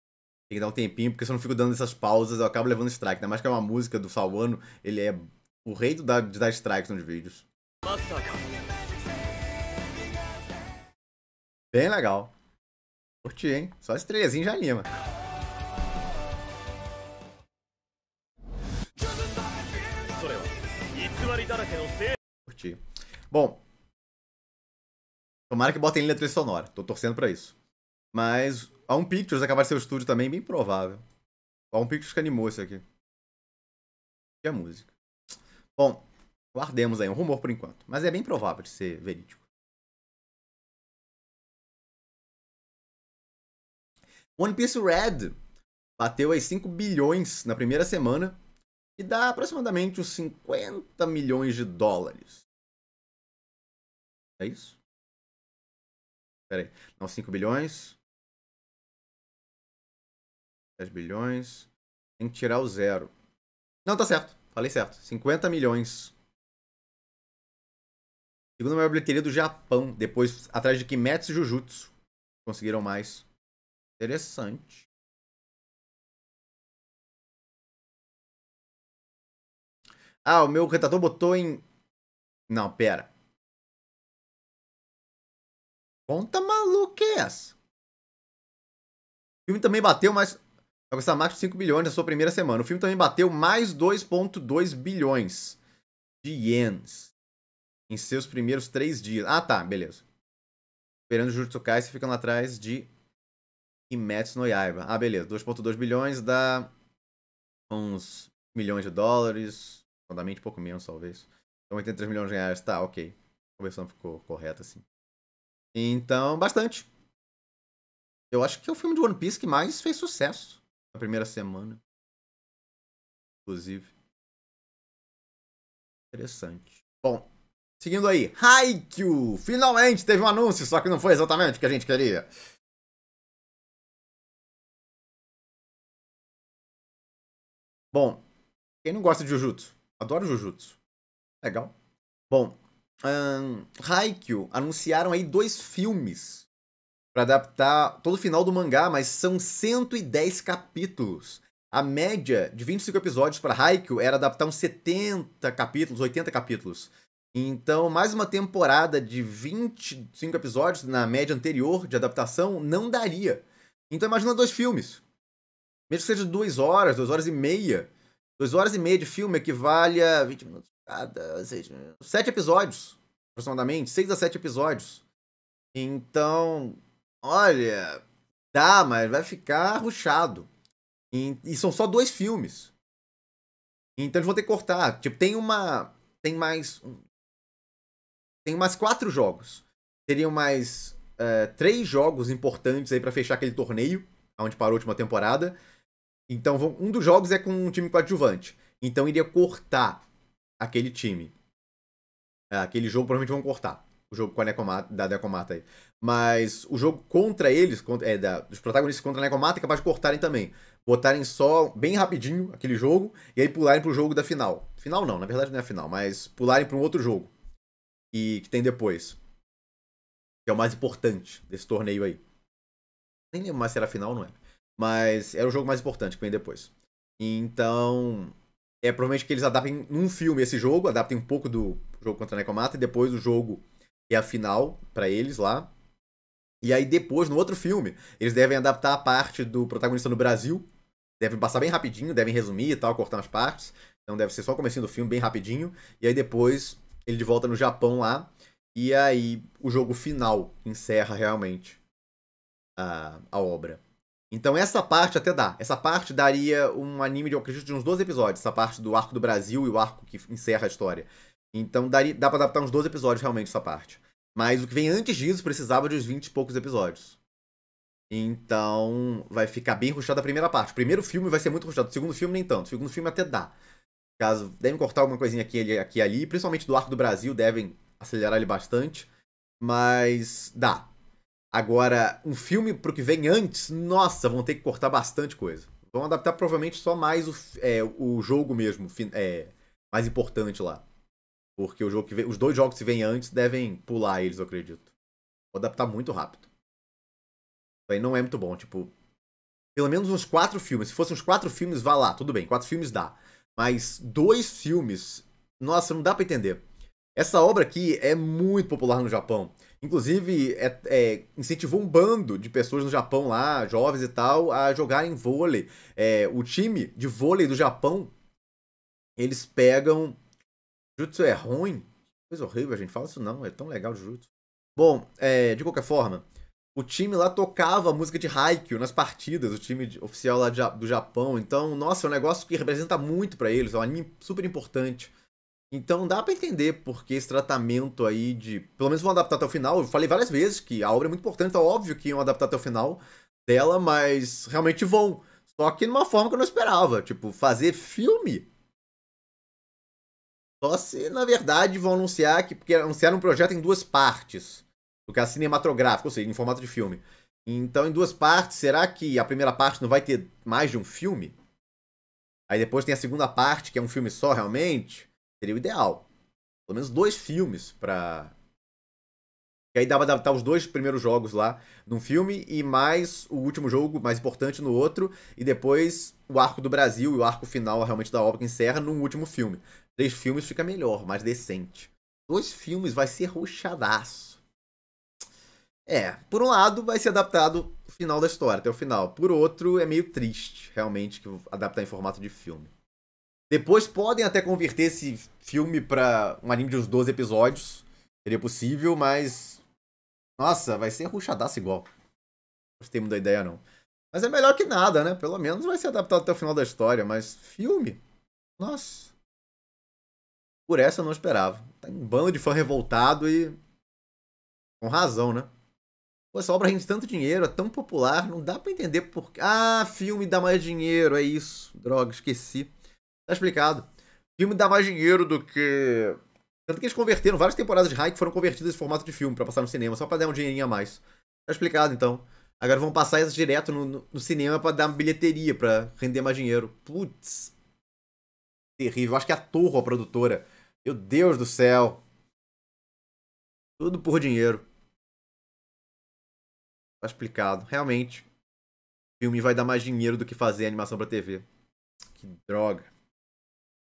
Tem que dar um tempinho, porque se eu não fico dando essas pausas, eu acabo levando strike. Ainda mais que é uma música do Sawano, ele é o rei do, da, de dar strikes nos vídeos. Bem legal. Curti, hein? Só esse já anima. Curti. Bom, tomara que botem letra sonora. Tô torcendo pra isso. Mas a um Pictures acabar de ser o estúdio também, bem provável. A um Pictures que animou isso aqui. E a música. Bom, guardemos aí um rumor por enquanto. Mas é bem provável de ser verídico. One Piece Red bateu aí 5 bilhões na primeira semana e dá aproximadamente uns 50 milhões de dólares. É isso? Peraí. Não, 5 bilhões. 10 bilhões. Tem que tirar o zero. Não, tá certo. Falei certo. 50 milhões. segundo maior bilheteria do Japão. Depois, atrás de Kimetsu e Jujutsu. Conseguiram mais. Interessante. Ah, o meu retador botou em. Não, pera. Conta maluca é essa? O filme também bateu, mas Vai custar mais de 5 bilhões na sua primeira semana. O filme também bateu mais 2,2 bilhões de ienes em seus primeiros 3 dias. Ah, tá, beleza. Esperando Jujutsu Kaisen ficando atrás de Kimetsu no Yaiba. Ah, beleza. 2,2 bilhões dá uns milhões de dólares. Fundamentalmente pouco menos, talvez. Então, 83 milhões de reais. Tá, ok. A conversão ficou correta, assim. Então, bastante. Eu acho que é o filme de One Piece que mais fez sucesso na primeira semana. Inclusive. Interessante. Bom, seguindo aí. Haikyuu! Finalmente teve um anúncio, só que não foi exatamente o que a gente queria. Bom, quem não gosta de Jujutsu? Adoro Jujutsu. Legal. Bom, um, Haikyuu anunciaram aí dois filmes para adaptar todo o final do mangá, mas são 110 capítulos. A média de 25 episódios para Haikyuu era adaptar uns 70 capítulos, 80 capítulos. Então, mais uma temporada de 25 episódios na média anterior de adaptação não daria. Então, imagina dois filmes. Mesmo que seja duas horas, duas horas e meia. Duas horas e meia de filme equivale a 20 minutos cada. Sete episódios, aproximadamente. Seis a sete episódios. Então, Olha, dá, mas vai ficar ruchado. E, e, são só dois filmes. Então eles vão ter que cortar. Tipo, tem uma. Tem mais. Tem mais quatro jogos. Teriam mais é, três jogos importantes aí para fechar aquele torneio, onde parou a última temporada. Então, vão, um dos jogos é com um time coadjuvante. Então, iria cortar aquele time. É, aquele jogo provavelmente vão cortar o jogo com a Necomata, da Necomata aí. Mas o jogo contra eles, contra, é, da, dos protagonistas contra a Necomata, é capaz de cortarem também. Botarem só bem rapidinho aquele jogo e aí pularem pro jogo da final. Final não, na verdade não é a final, mas pularem para um outro jogo. E que tem depois. Que é o mais importante desse torneio aí. Nem lembro mais se era final ou não é, Mas era o jogo mais importante que vem depois. Então, é provavelmente que eles adaptem num filme esse jogo, adaptem um pouco do jogo contra a Necomata e depois o jogo é a final para eles lá. E aí depois, no outro filme, eles devem adaptar a parte do protagonista no Brasil. Devem passar bem rapidinho, devem resumir e tal, cortar as partes. Então deve ser só o comecinho do filme, bem rapidinho. E aí depois ele de volta no Japão lá. E aí o jogo final encerra realmente a, a obra. Então essa parte até dá. Essa parte daria um anime de, eu acredito, de uns dois episódios. Essa parte do arco do Brasil e o arco que encerra a história. Então daria, dá pra adaptar uns 12 episódios realmente essa parte. Mas o que vem antes disso precisava de uns 20 e poucos episódios. Então vai ficar bem ruxado a primeira parte. O primeiro filme vai ser muito ruxado, o segundo filme nem tanto. O segundo filme até dá. Caso devem cortar alguma coisinha aqui, aqui e ali, principalmente do Arco do Brasil, devem acelerar ele bastante. Mas dá. Agora, um filme pro que vem antes, nossa, vão ter que cortar bastante coisa. Vão adaptar provavelmente só mais o, é, o jogo mesmo, é, mais importante lá. Porque o jogo que vem, os dois jogos que vêm antes devem pular eles, eu acredito. Vou adaptar muito rápido. Isso aí não é muito bom, tipo. Pelo menos uns quatro filmes. Se fossem uns quatro filmes, vá lá, tudo bem. Quatro filmes dá. Mas dois filmes, nossa, não dá para entender. Essa obra aqui é muito popular no Japão. Inclusive, é, é, incentivou um bando de pessoas no Japão lá, jovens e tal, a jogarem vôlei. É, o time de vôlei do Japão, eles pegam Jutsu é ruim? Coisa horrível, a gente. Fala isso não, é tão legal o Jutsu. Bom, é, de qualquer forma, o time lá tocava a música de Haikyuu nas partidas, o time oficial lá do Japão. Então, nossa, é um negócio que representa muito para eles, é um anime super importante. Então dá para entender porque esse tratamento aí de. Pelo menos vão adaptar até o final. Eu falei várias vezes que a obra é muito importante, então óbvio que iam adaptar até o final dela, mas realmente vão. Só que numa forma que eu não esperava. Tipo, fazer filme só se, na verdade, vão anunciar que. Porque anunciaram um projeto em duas partes. No caso é cinematográfico, ou seja, em formato de filme. Então, em duas partes, será que a primeira parte não vai ter mais de um filme? Aí depois tem a segunda parte, que é um filme só realmente. Seria o ideal. Pelo menos dois filmes pra. E aí dava adaptar os dois primeiros jogos lá num filme e mais o último jogo, mais importante, no outro. E depois o arco do Brasil e o arco final realmente da obra que encerra num último filme. Três filmes fica melhor, mais decente. Dois filmes vai ser rochadaço. É, por um lado vai ser adaptado o final da história, até o final. Por outro, é meio triste, realmente, que adaptar em formato de filme. Depois podem até converter esse filme para um anime de uns 12 episódios. Seria possível, mas. Nossa, vai ser ruchadaço igual. Não gostei muito da ideia, não. Mas é melhor que nada, né? Pelo menos vai ser adaptado até o final da história, mas filme? Nossa. Por essa eu não esperava. Tá um bando de fã revoltado e. Com razão, né? Pô, essa obra rende tanto dinheiro, é tão popular, não dá para entender por Ah, filme dá mais dinheiro, é isso. Droga, esqueci. Tá explicado. Filme dá mais dinheiro do que. Tanto que eles converteram várias temporadas de High que foram convertidas em formato de filme para passar no cinema, só pra dar um dinheirinho a mais. Tá explicado então. Agora vão passar isso direto no, no, cinema para dar bilheteria, para render mais dinheiro. Putz. Terrível. Acho que é a Torre, a produtora. Meu Deus do céu. Tudo por dinheiro. Tá explicado. Realmente. Filme vai dar mais dinheiro do que fazer animação pra TV. Que droga.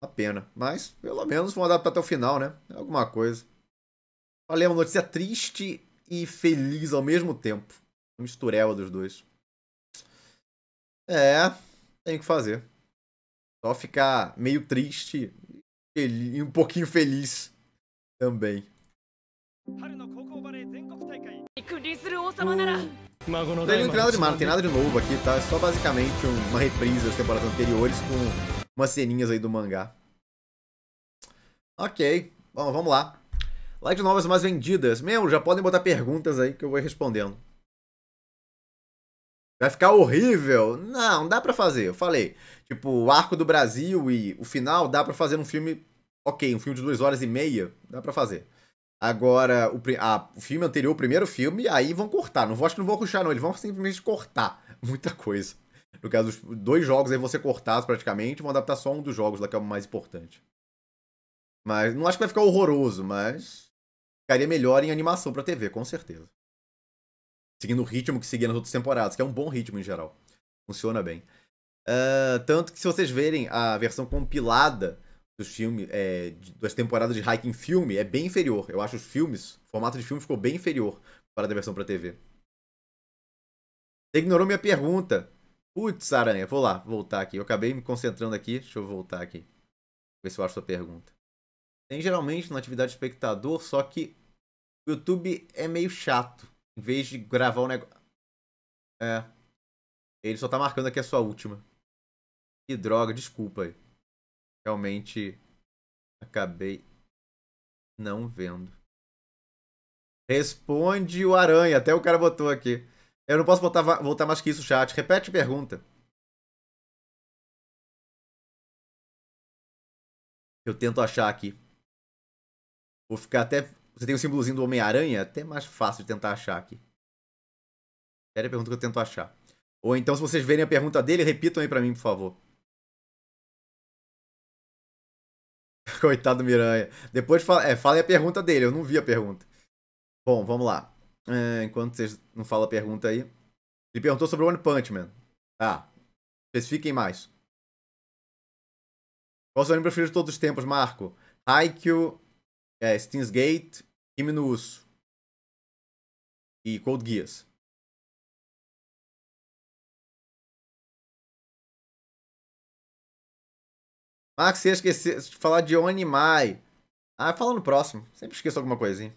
A pena. Mas, pelo menos, vão adaptar até o final, né? alguma coisa. Olha, é uma notícia triste e feliz ao mesmo tempo misturela dos dois. É, tem que fazer. Só ficar meio triste e um pouquinho feliz também. Não tem nada de mar não tem nada de novo aqui, tá? É só basicamente uma reprise das temporadas anteriores com umas ceninhas aí do mangá. Ok, bom, vamos lá. Like de novas mais vendidas. Mesmo, já podem botar perguntas aí que eu vou respondendo vai ficar horrível. Não, dá para fazer. Eu falei, tipo, o arco do Brasil e o final dá para fazer um filme OK, um filme de duas horas e meia, dá para fazer. Agora, o, a, o, filme anterior, o primeiro filme, aí vão cortar. Não vou, acho que não vão ruxar, não. Eles vão simplesmente cortar muita coisa. No caso, dois jogos aí vão ser cortados praticamente, vão adaptar só um dos jogos lá, que é o mais importante. Mas não acho que vai ficar horroroso, mas ficaria melhor em animação pra TV, com certeza. Seguindo o ritmo que seguia nas outras temporadas, que é um bom ritmo em geral. Funciona bem. Uh, tanto que se vocês verem a versão compilada dos filmes, é, das temporadas de Hiking filme, é bem inferior. Eu acho os filmes, o formato de filme ficou bem inferior para a versão para TV. Você ignorou minha pergunta. Putz, aranha, vou lá, voltar aqui. Eu acabei me concentrando aqui, deixa eu voltar aqui. Ver se eu acho a sua pergunta. Tem geralmente na atividade espectador, só que o YouTube é meio chato. Em vez de gravar o um negócio. É. Ele só tá marcando aqui a sua última. Que droga, desculpa aí. Realmente. Acabei. Não vendo. Responde o Aranha. Até o cara botou aqui. Eu não posso botar, voltar mais que isso, chat. Repete a pergunta. Eu tento achar aqui. Vou ficar até você tem o símbolozinho do Homem-Aranha? Até mais fácil de tentar achar aqui. Sério, é a pergunta que eu tento achar. Ou então, se vocês verem a pergunta dele, repitam aí pra mim, por favor. Coitado do Miranha. Depois fala, é, aí a pergunta dele, eu não vi a pergunta. Bom, vamos lá. É, enquanto vocês não falam a pergunta aí. Ele perguntou sobre One Punch Man. Ah, especifiquem mais. Qual o seu anime preferido de todos os tempos, Marco? Haikyuu, é, Gate, Kimi no Uso e Cold Geass. Max, ia esquecer de falar de Onimai. Ah, fala no próximo. Sempre esqueço alguma coisinha.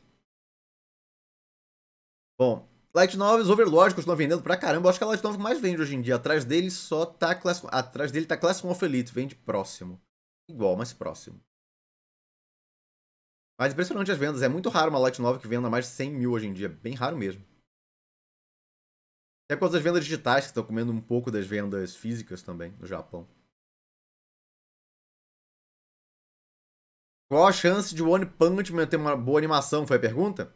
Bom, Light Novels, Overlord continua vendendo pra caramba. Eu acho que é a Light Novel mais vende hoje em dia. Atrás dele só tá Classic... Atrás dele tá Classic of Elite. Vende próximo. Igual, mas próximo. Mas impressionante as vendas. É muito raro uma Light Nova que venda mais de 100 mil hoje em dia. Bem raro mesmo. Até por causa das vendas digitais que estão comendo um pouco das vendas físicas também no Japão. Qual a chance de One Punch Man ter uma boa animação? Foi a pergunta?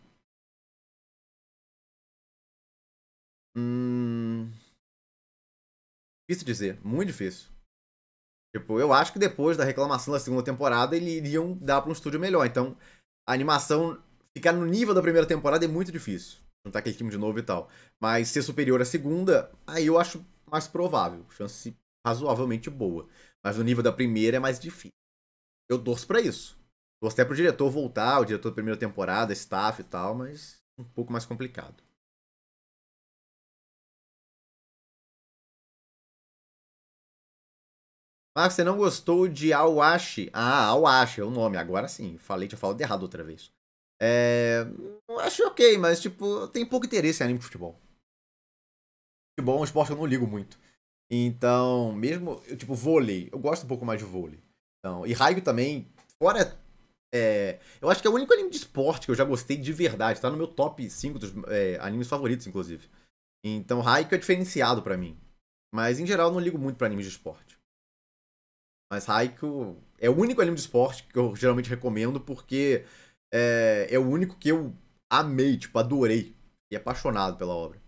Hum... Difícil dizer. Muito difícil. Tipo, eu acho que depois da reclamação da segunda temporada, eles iriam dar para um estúdio melhor. Então, a animação ficar no nível da primeira temporada é muito difícil. Juntar aquele time de novo e tal. Mas ser superior à segunda, aí eu acho mais provável. Chance razoavelmente boa. Mas no nível da primeira é mais difícil. Eu torço para isso. Torço até pro diretor voltar, o diretor da primeira temporada, staff e tal, mas um pouco mais complicado. Ah, você não gostou de Awashi? Ah, Awashi é o nome, agora sim. Falei, tinha falado errado outra vez. É. Achei ok, mas, tipo, tem pouco interesse em anime de futebol. Futebol é um esporte que eu não ligo muito. Então, mesmo. Tipo, vôlei. Eu gosto um pouco mais de vôlei. Então, e raio também. Fora. É, eu acho que é o único anime de esporte que eu já gostei de verdade. Tá no meu top 5 dos é, animes favoritos, inclusive. Então, Haikyuu é diferenciado para mim. Mas, em geral, eu não ligo muito para animes de esporte. Mas Haikyuu é o único anime de esporte que eu geralmente recomendo porque é, é o único que eu amei, tipo, adorei. E apaixonado pela obra.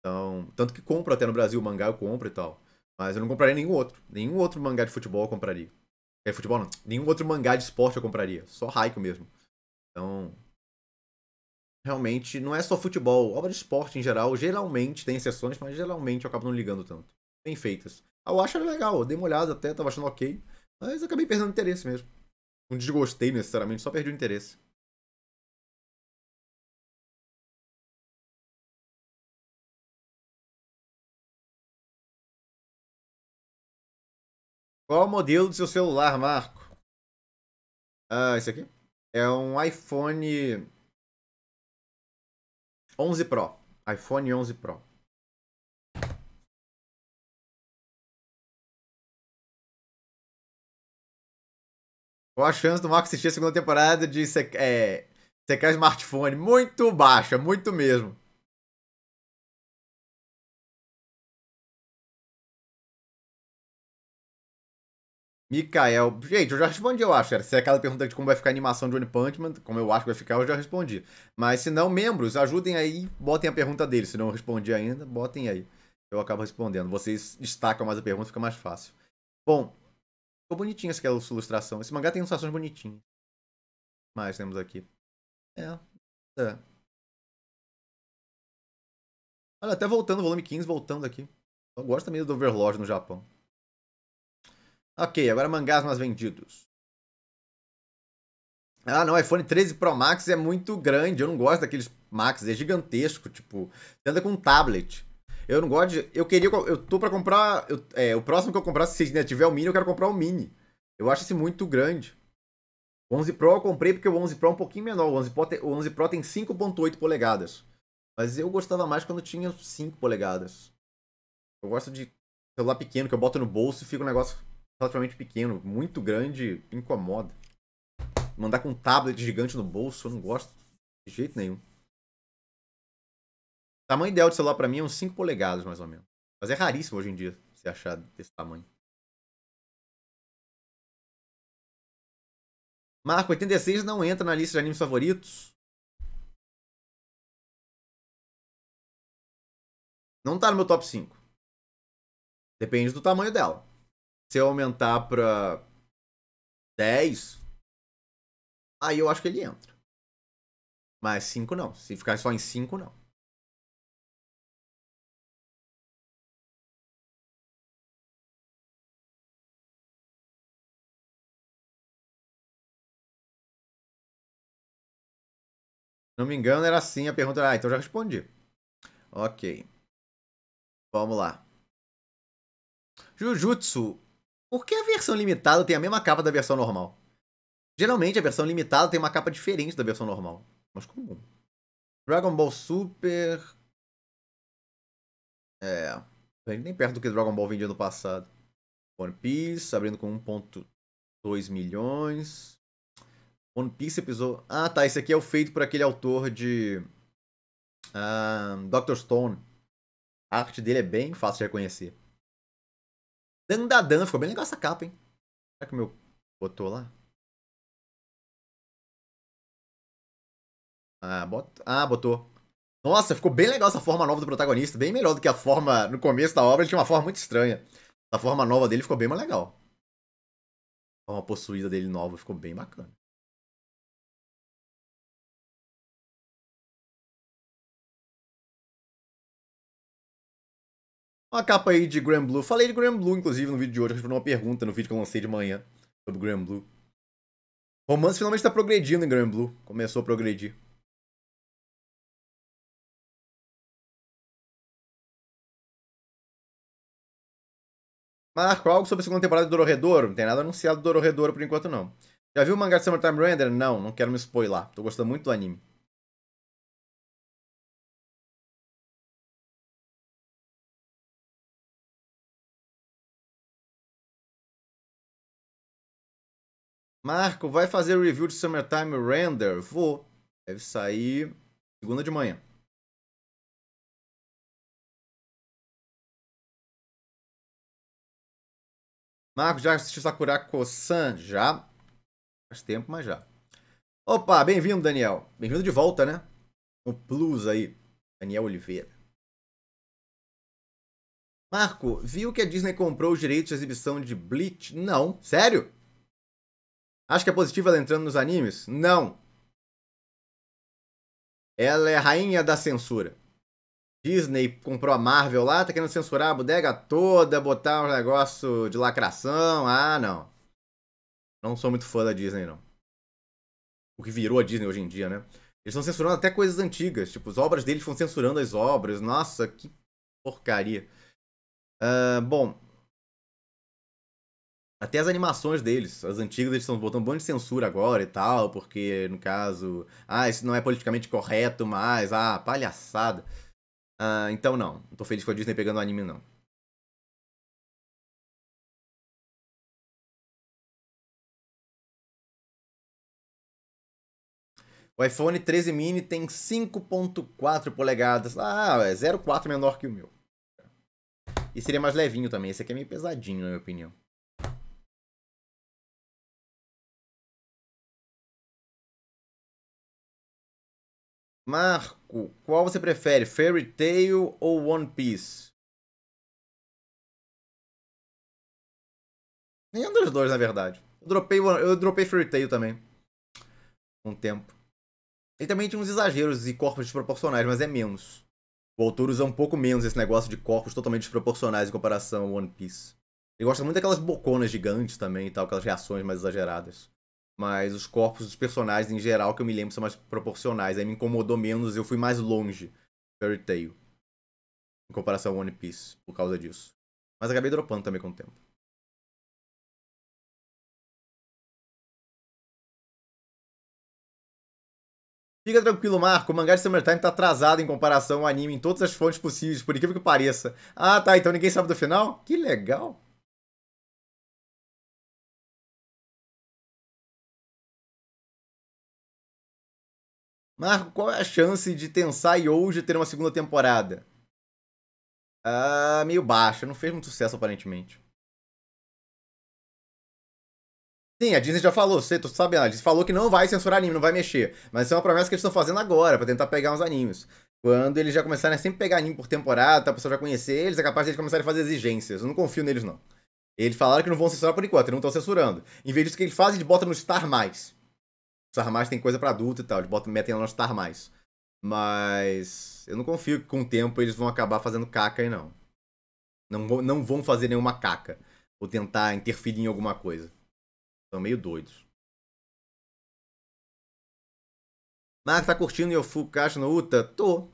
Então, tanto que compro até no Brasil o mangá, eu compro e tal. Mas eu não compraria nenhum outro. Nenhum outro mangá de futebol eu compraria. É, futebol não. Nenhum outro mangá de esporte eu compraria. Só Haikyuu mesmo. Então, realmente, não é só futebol. Obra de esporte em geral, geralmente tem exceções, mas geralmente eu acabo não ligando tanto. Bem feitas. Eu acho legal, eu dei uma olhada até, tava achando ok. Mas acabei perdendo interesse mesmo. Não desgostei necessariamente, só perdi o interesse. Qual o modelo do seu celular, Marco? Ah, esse aqui? É um iPhone 11 Pro. iPhone 11 Pro. Qual a chance do Marco assistir a segunda temporada de sec é, secar smartphone? Muito baixa, muito mesmo. Mikael. Gente, eu já respondi, eu acho. Se é aquela pergunta de como vai ficar a animação de One Punch Man, como eu acho que vai ficar, eu já respondi. Mas se não, membros, ajudem aí, botem a pergunta deles. Se não respondi ainda, botem aí. Eu acabo respondendo. Vocês destacam mais a pergunta, fica mais fácil. Bom, Ficou bonitinha essa ilustração. Esse mangá tem ilustrações bonitinhas. mais temos aqui? É. é. Olha, até voltando, volume 15, voltando aqui. Eu gosto também do Overlord no Japão. Ok, agora mangás mais vendidos. Ah, não, iPhone 13 Pro Max é muito grande. Eu não gosto daqueles Max, é gigantesco. Tipo, você anda com um tablet. Eu não gosto de. Eu queria. Eu tô pra comprar. Eu, é, o próximo que eu comprar, se tiver o Mini, eu quero comprar o Mini. Eu acho esse muito grande. O 11 Pro eu comprei porque o 11 Pro é um pouquinho menor. O 11 Pro tem, o 11 Pro tem 5.8 polegadas. Mas eu gostava mais quando tinha 5 polegadas. Eu gosto de celular pequeno que eu boto no bolso e fica um negócio relativamente pequeno. Muito grande, incomoda. Mandar com um tablet gigante no bolso, eu não gosto de jeito nenhum tamanho ideal de celular para mim é uns 5 polegadas, mais ou menos. Mas é raríssimo hoje em dia você achar desse tamanho. Marco 86 não entra na lista de animes favoritos. Não tá no meu top 5. Depende do tamanho dela. Se eu aumentar pra 10, aí eu acho que ele entra. Mas 5 não. Se ficar só em 5, não. Não me engano, era assim a pergunta. Ah, então já respondi. Ok. Vamos lá. Jujutsu. Por que a versão limitada tem a mesma capa da versão normal? Geralmente a versão limitada tem uma capa diferente da versão normal. Mas comum. Dragon Ball Super. É. Nem perto do que Dragon Ball vendia no passado. One Piece, abrindo com 1.2 milhões. One Piece episódio. Ah, tá. Esse aqui é o feito por aquele autor de. Uh, ah, Dr. Stone. A arte dele é bem fácil de reconhecer. Dandadan. Ficou bem legal essa capa, hein? Será que o meu botou lá? Ah, bot... ah, botou. Nossa, ficou bem legal essa forma nova do protagonista. Bem melhor do que a forma no começo da obra. Ele tinha uma forma muito estranha. A forma nova dele ficou bem mais legal. A forma possuída dele nova ficou bem bacana. Uma capa aí de Grand Blue. Falei de Grand Blue, inclusive, no vídeo de hoje. Eu respondi uma pergunta no vídeo que eu lancei de manhã sobre Grand Blue. O romance finalmente está progredindo em Grand Blue. Começou a progredir. Marco, algo sobre a segunda temporada do Dororedoro? Não tem nada anunciado do Dororedoro por enquanto, não. Já viu o mangá de Summertime Render? Não, não quero me spoiler. Tô gostando muito do anime. Marco, vai fazer o review de Summertime Render? Vou. Deve sair segunda de manhã. Marco, já assistiu Sakurako-san? Já. Faz tempo, mas já. Opa, bem-vindo, Daniel. Bem-vindo de volta, né? O Plus aí. Daniel Oliveira. Marco, viu que a Disney comprou os direitos de exibição de Bleach? Não. Sério? Acho que é positiva ela entrando nos animes? Não. Ela é rainha da censura. Disney comprou a Marvel lá, tá querendo censurar a bodega toda, botar um negócio de lacração. Ah, não. Não sou muito fã da Disney, não. O que virou a Disney hoje em dia, né? Eles estão censurando até coisas antigas. Tipo, as obras deles estão censurando as obras. Nossa, que porcaria. Uh, bom, até as animações deles, as antigas, eles estão botando um monte de censura agora e tal, porque, no caso, ah, isso não é politicamente correto mais, ah, palhaçada. Ah, então não, não tô feliz com a Disney pegando o anime, não. O iPhone 13 mini tem 5.4 polegadas. Ah, é 0.4 menor que o meu. E seria mais levinho também. Esse aqui é meio pesadinho, na minha opinião. Marco, qual você prefere, Fairy Tail ou One Piece? Nenhum dos dois, na verdade. Eu dropei, eu dropei Fairy Tail também. Um tempo. Ele também tinha uns exageros e corpos desproporcionais, mas é menos. O autor usa um pouco menos esse negócio de corpos totalmente desproporcionais em comparação ao One Piece. Ele gosta muito daquelas boconas gigantes também e tal, aquelas reações mais exageradas. Mas os corpos dos personagens em geral, que eu me lembro, são mais proporcionais. Aí me incomodou menos, eu fui mais longe. Fairy Tail. Em comparação ao One Piece, por causa disso. Mas acabei dropando também com o tempo. Fica tranquilo, Marco. O mangá de Summertime tá atrasado em comparação ao anime em todas as fontes possíveis, por incrível que pareça. Ah, tá. Então ninguém sabe do final? Que legal. Marco, qual é a chance de Tensai hoje ter uma segunda temporada? Ah, meio baixa. Não fez muito sucesso, aparentemente. Sim, a Disney já falou, você tu sabe, a Disney falou que não vai censurar anime, não vai mexer. Mas isso é uma promessa que eles estão fazendo agora, para tentar pegar uns animes. Quando eles já começarem a sempre pegar anime por temporada, a pessoa já conhecer eles, é capaz de eles começarem a fazer exigências. Eu não confio neles, não. Eles falaram que não vão censurar por enquanto, eles não estão censurando. Em vez disso, o que eles fazem, eles botam no Star Mais. Os armários tem coisa para adulto e tal. Eles botam, metem lá no Star Mais. Mas eu não confio que com o tempo eles vão acabar fazendo caca aí, não. Não vão, não vão fazer nenhuma caca. Ou tentar interferir em alguma coisa. São meio doidos. Marcos, tá curtindo eu fui caixa no Uta? Tô.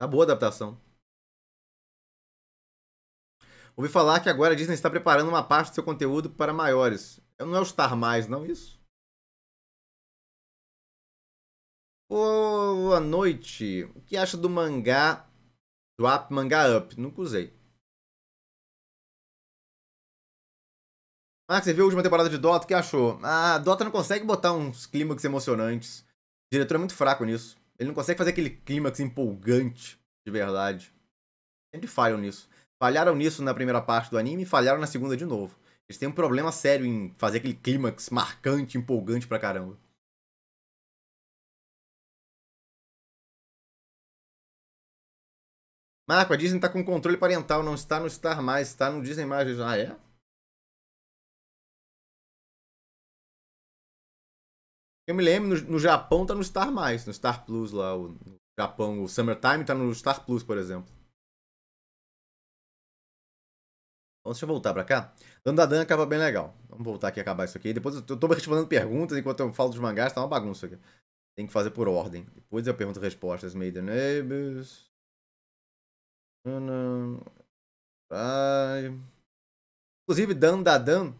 Tá boa a adaptação. Ouvi falar que agora a Disney está preparando uma parte do seu conteúdo para maiores. Eu Não é o Star Mais, não, isso? Boa noite. O que acha do mangá do app Mangá Up? Nunca usei. Ah, você viu a última temporada de Dota? O que achou? A ah, Dota não consegue botar uns clímax emocionantes. O diretor é muito fraco nisso. Ele não consegue fazer aquele clímax empolgante de verdade. Sempre falham nisso. Falharam nisso na primeira parte do anime e falharam na segunda de novo. Eles têm um problema sério em fazer aquele clímax marcante, empolgante pra caramba. Marco, a Disney tá com controle parental, não está no Star Mais, está no Disney Mais. Ah, é? Eu me lembro, no, no Japão tá no Star Mais, no Star Plus lá, o, no Japão, o Summertime tá no Star Plus, por exemplo. Vamos deixa eu voltar pra cá. Dandadan acaba bem legal. Vamos voltar aqui e acabar isso aqui. Depois eu tô respondendo perguntas enquanto eu falo dos mangás, tá uma bagunça aqui. Tem que fazer por ordem. Depois eu pergunto respostas. Made the Neighbors. Inclusive, Dan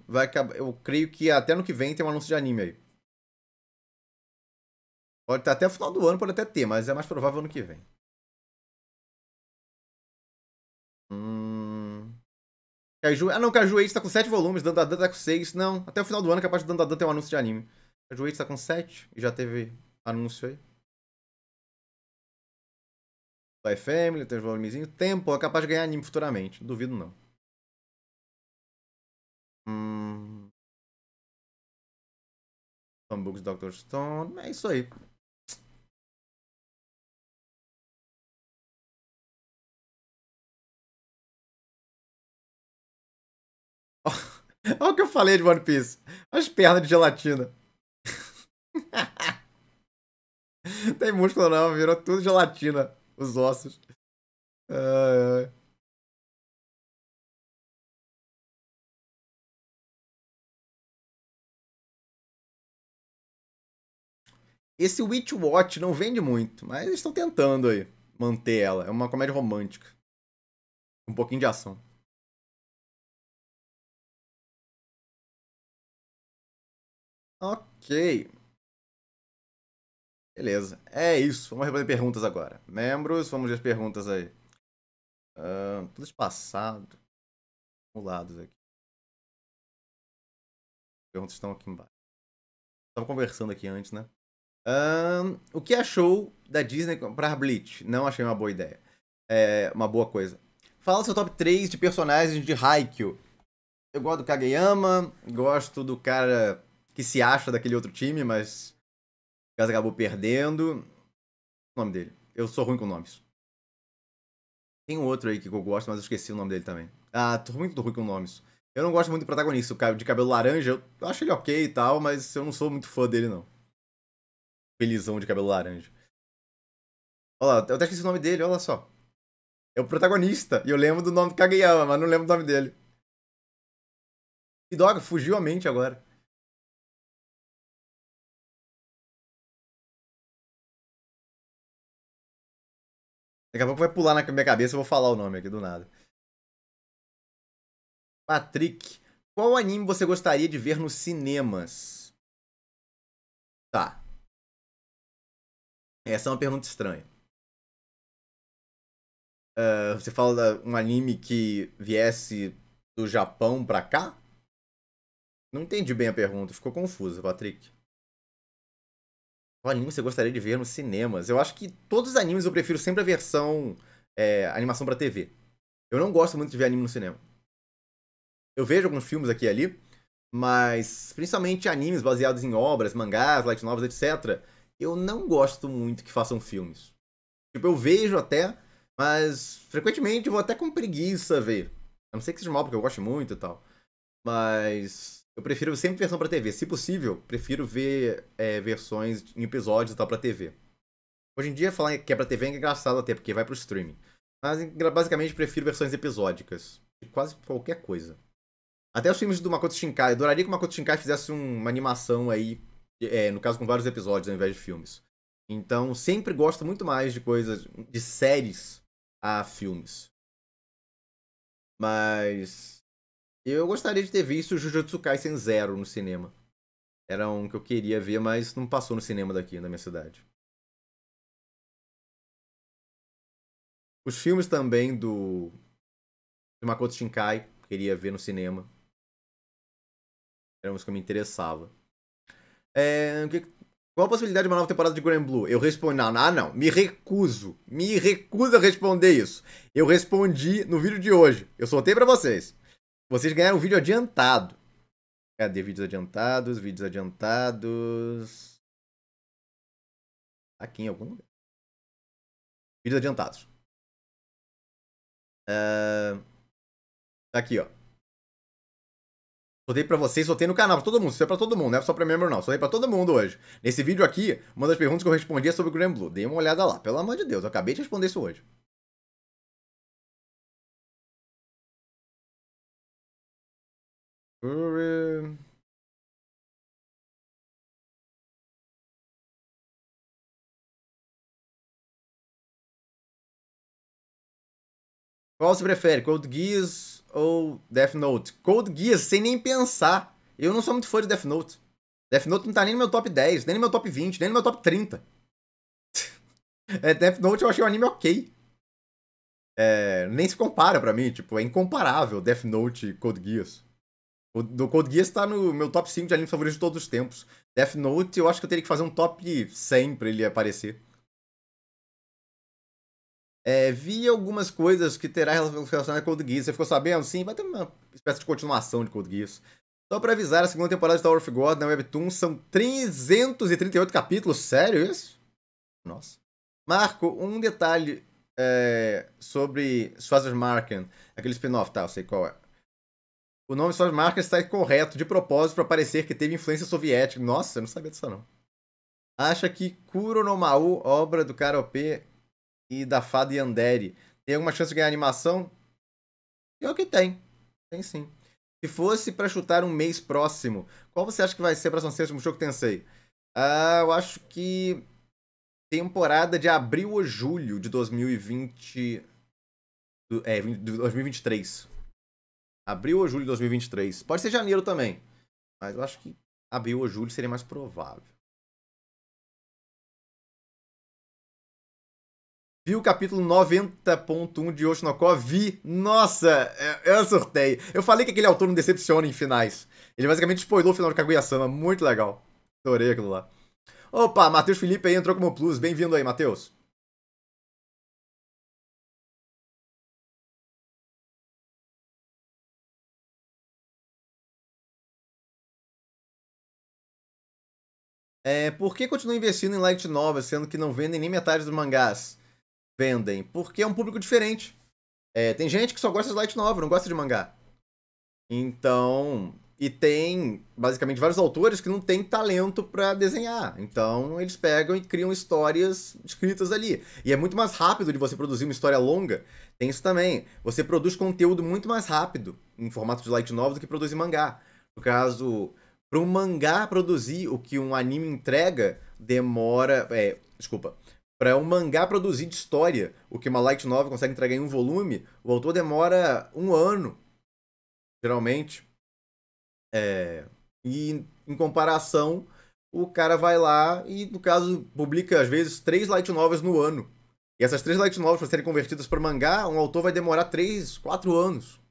vai acabar. Eu creio que até no que vem tem um anúncio de anime aí. Pode estar tá até o final do ano, pode até ter, mas é mais provável ano que vem. Hum... Ah, não, Kaiju Age está com 7 volumes, Dandadan tá com 6. Tá não, até o final do ano é capaz de Dandadan ter um anúncio de anime. Kaiju Age está com 7 e já teve anúncio aí da Family, tem os volumezinhos. Tempo é capaz de ganhar anime futuramente. Duvido não. Hum... Fanbooks Dr. Stone. É isso aí. Olha o que eu falei de One Piece. As pernas de gelatina. Tem músculo não, virou tudo gelatina. os ossos. ai. Esse Witch Watch não vende muito, mas eles estão tentando aí manter ela. É uma comédia romântica. Um pouquinho de ação. Ok. Beleza. É isso. Vamos responder perguntas agora. Membros, vamos ver as perguntas aí. Uh, tudo espaçado. Acumulados aqui. As perguntas estão aqui embaixo. Estava conversando aqui antes, né? Uh, o que achou da Disney comprar Bleach? Não achei uma boa ideia. É uma boa coisa. Fala seu top 3 de personagens de Haikyuu. Eu gosto do Kageyama, gosto do cara que se acha daquele outro time, mas o caso acabou perdendo. O nome dele. Eu sou ruim com nomes. Tem um outro aí que eu gosto, mas eu esqueci o nome dele também. Ah, tô muito ruim com nomes. Eu não gosto muito do protagonista, o cara de cabelo laranja. Eu acho ele ok e tal, mas eu não sou muito fã dele, não. Felizão de cabelo laranja. Olha lá, eu até esqueci o nome dele, olha só. É o protagonista, e eu lembro do nome do Kageyama, mas não lembro o nome dele. E droga, fugiu a mente agora. Daqui a pouco vai pular na minha cabeça, eu vou falar o nome aqui do nada. Patrick, qual anime você gostaria de ver nos cinemas? Tá. Essa é uma pergunta estranha. Uh, você fala de um anime que viesse do Japão pra cá? Não entendi bem a pergunta, ficou confusa, Patrick. Qual anime você gostaria de ver nos cinemas? Eu acho que todos os animes eu prefiro sempre a versão é, animação para TV. Eu não gosto muito de ver anime no cinema. Eu vejo alguns filmes aqui e ali, mas principalmente animes baseados em obras, mangás, light novels, etc. Eu não gosto muito que façam filmes. Tipo, eu vejo até, mas frequentemente eu vou até com preguiça ver. A não ser que seja mal, porque eu gosto muito e tal. Mas eu prefiro sempre versão para TV. Se possível, prefiro ver é, versões em episódios e tal pra TV. Hoje em dia, falar que é pra TV é engraçado até, porque vai pro streaming. Mas basicamente prefiro versões episódicas. De quase qualquer coisa. Até os filmes do Makoto Shinkai. Eu adoraria que o Makoto Shinkai fizesse uma animação aí, é, no caso com vários episódios ao invés de filmes. Então, sempre gosto muito mais de coisas, de séries a filmes. Mas eu gostaria de ter visto Jujutsu Kaisen Zero no cinema. Era um que eu queria ver, mas não passou no cinema daqui, na minha cidade. Os filmes também do, do Makoto Shinkai, queria ver no cinema. Era um que me interessava. É, que, qual a possibilidade de uma nova temporada de Grand Blue? Eu respondi, não, ah não, me recuso. Me recuso a responder isso. Eu respondi no vídeo de hoje. Eu soltei para vocês. Vocês ganharam vídeo adiantado. Cadê vídeos adiantados? Vídeos adiantados. Aqui em algum lugar. Vídeos adiantados. Uh... Aqui, ó. Soltei pra vocês, soltei no canal, pra todo mundo. Isso é pra todo mundo, não é só pra membro, não. Soltei pra todo mundo hoje. Nesse vídeo aqui, uma das perguntas que eu respondi é sobre o Grand Blue. Dei uma olhada lá. Pelo amor de Deus, eu acabei de responder isso hoje. Curry. Qual você prefere, Code Geass ou Death Note? Code Geass, sem nem pensar. Eu não sou muito fã de Death Note. Death Note não tá nem no meu top 10, nem no meu top 20, nem no meu top 30. é, Death Note eu achei um anime ok. É, nem se compara para mim, tipo, é incomparável Death Note e Code Geass. O Code Geass tá no meu top 5 de anime favorito de todos os tempos. Death Note, eu acho que eu teria que fazer um top 100 pra ele aparecer. É, vi algumas coisas que terá relacionado com Code Geass. Você ficou sabendo? Sim, vai ter uma espécie de continuação de Code Geass. Só pra avisar, a segunda temporada de Tower of God na Webtoon são 338 capítulos. Sério isso? Nossa. Marco, um detalhe é, sobre Schwarzenegger, aquele spin-off, tá? Eu sei qual é. O nome de suas marcas está correto de propósito para parecer que teve influência soviética. Nossa, eu não sabia disso não. Acha que Kuro no Mau, obra do Karope e da Fada Yandere, tem alguma chance de ganhar animação? Pior que tem. Tem sim. Se fosse para chutar um mês próximo, qual você acha que vai ser para São Seixas Mushoku Tensei? Ah, eu acho que temporada de abril ou julho de 2020 é, 2023. Abril ou julho de 2023. Pode ser janeiro também. Mas eu acho que abril ou julho seria mais provável. Vi o capítulo 90.1 de Oshinoko? Vi! Nossa! Eu, é, é eu sorteio. Eu falei que aquele autor não decepciona em finais. Ele basicamente spoilou o final de Kaguya-sama. Muito legal. Adorei aquilo lá. Opa, Matheus Felipe aí entrou como plus. Bem-vindo aí, Matheus. É, por que continuam investindo em light novas, sendo que não vendem nem metade dos mangás? Vendem. Porque é um público diferente. É, tem gente que só gosta de light novel, não gosta de mangá. Então. E tem, basicamente, vários autores que não têm talento para desenhar. Então, eles pegam e criam histórias escritas ali. E é muito mais rápido de você produzir uma história longa. Tem isso também. Você produz conteúdo muito mais rápido em formato de light novel do que produzir mangá. No caso, para um mangá produzir o que um anime entrega, demora. É, desculpa. Para um mangá produzir de história, o que uma light novel consegue entregar em um volume, o autor demora um ano, geralmente. É, e em comparação, o cara vai lá e, no caso, publica às vezes três light novels no ano. E essas três light novels para serem convertidas para mangá, um autor vai demorar três, quatro anos.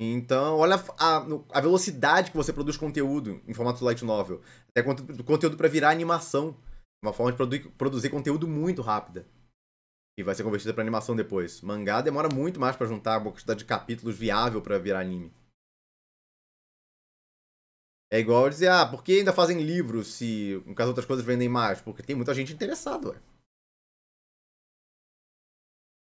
Então, olha a, a velocidade que você produz conteúdo em formato light novel. Até conteúdo para virar animação. Uma forma de produ produzir conteúdo muito rápida. E vai ser convertida para animação depois. Mangá demora muito mais para juntar uma quantidade de capítulos viável para virar anime. É igual dizer, ah, por que ainda fazem livros se, no caso, outras coisas vendem mais? Porque tem muita gente interessada, ué. No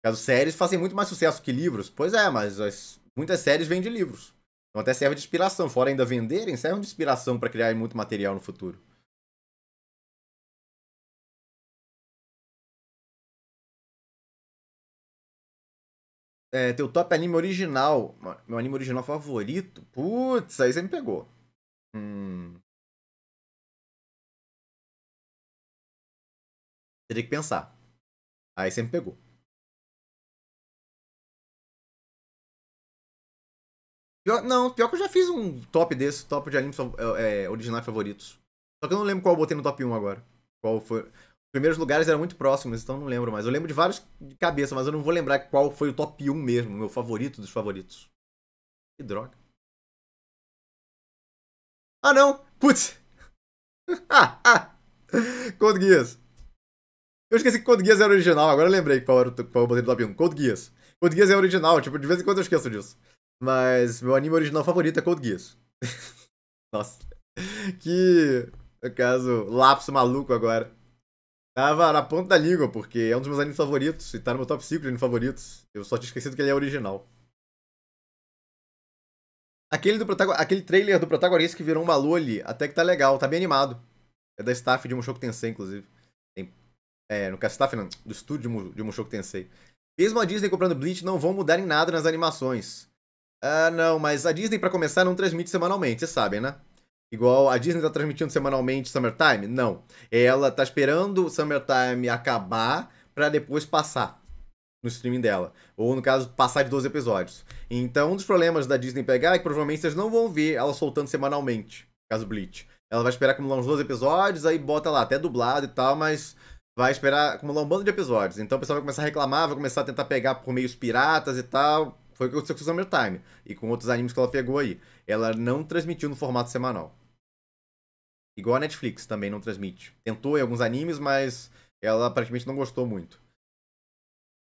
caso, séries fazem muito mais sucesso que livros. Pois é, mas as muitas séries vêm de livros. Então até serve de inspiração. Fora ainda venderem, serve de inspiração para criar muito material no futuro. É, teu top anime original. Meu anime original favorito? Putz, aí você me pegou. Hum. Teria que pensar. Aí você me pegou. Pior, não, pior que eu já fiz um top desse, top de animes é, é originais favoritos. Só que eu não lembro qual eu botei no top 1 agora. Qual foi. Os primeiros lugares eram muito próximos, então não lembro mais. Eu lembro de vários de cabeça, mas eu não vou lembrar qual foi o top 1 mesmo, meu favorito dos favoritos. Que droga. Ah não! Putz! ah, Code Geass. Eu esqueci que Code Geass era original, agora eu lembrei qual era o qual eu botei no top 1. Code Geass. Code Geass é original, tipo, de vez em quando eu esqueço disso. Mas meu anime original favorito é Cold Geass. Nossa. Que, no caso, lapso maluco agora. Tava na ponta da língua, porque é um dos meus animes favoritos e tá no meu top 5 de animes favoritos. Eu só tinha esquecido que ele é original. Aquele, do Aquele trailer do protagonista que virou um lua ali, até que tá legal, tá bem animado. É da staff de Mushoku Tensei, inclusive. Tem... É, no caso, staff não, do estúdio de Mushoku Tensei. Mesmo a Disney comprando Bleach, não vão mudar em nada nas animações. Ah, não, mas a Disney, para começar, não transmite semanalmente, vocês sabem, né? Igual a Disney tá transmitindo semanalmente Summertime? Não. Ela tá esperando o Summertime acabar para depois passar no streaming dela. Ou, no caso, passar de 12 episódios. Então, um dos problemas da Disney pegar é que provavelmente vocês não vão ver ela soltando semanalmente, caso Bleach. Ela vai esperar acumular uns 12 episódios, aí bota lá até dublado e tal, mas vai esperar acumular um bando de episódios. Então o pessoal vai começar a reclamar, vai começar a tentar pegar por meios piratas e tal. Foi o que aconteceu com Summer Time e com outros animes que ela pegou aí. Ela não transmitiu no formato semanal. Igual a Netflix também não transmite. Tentou em alguns animes, mas ela aparentemente não gostou muito.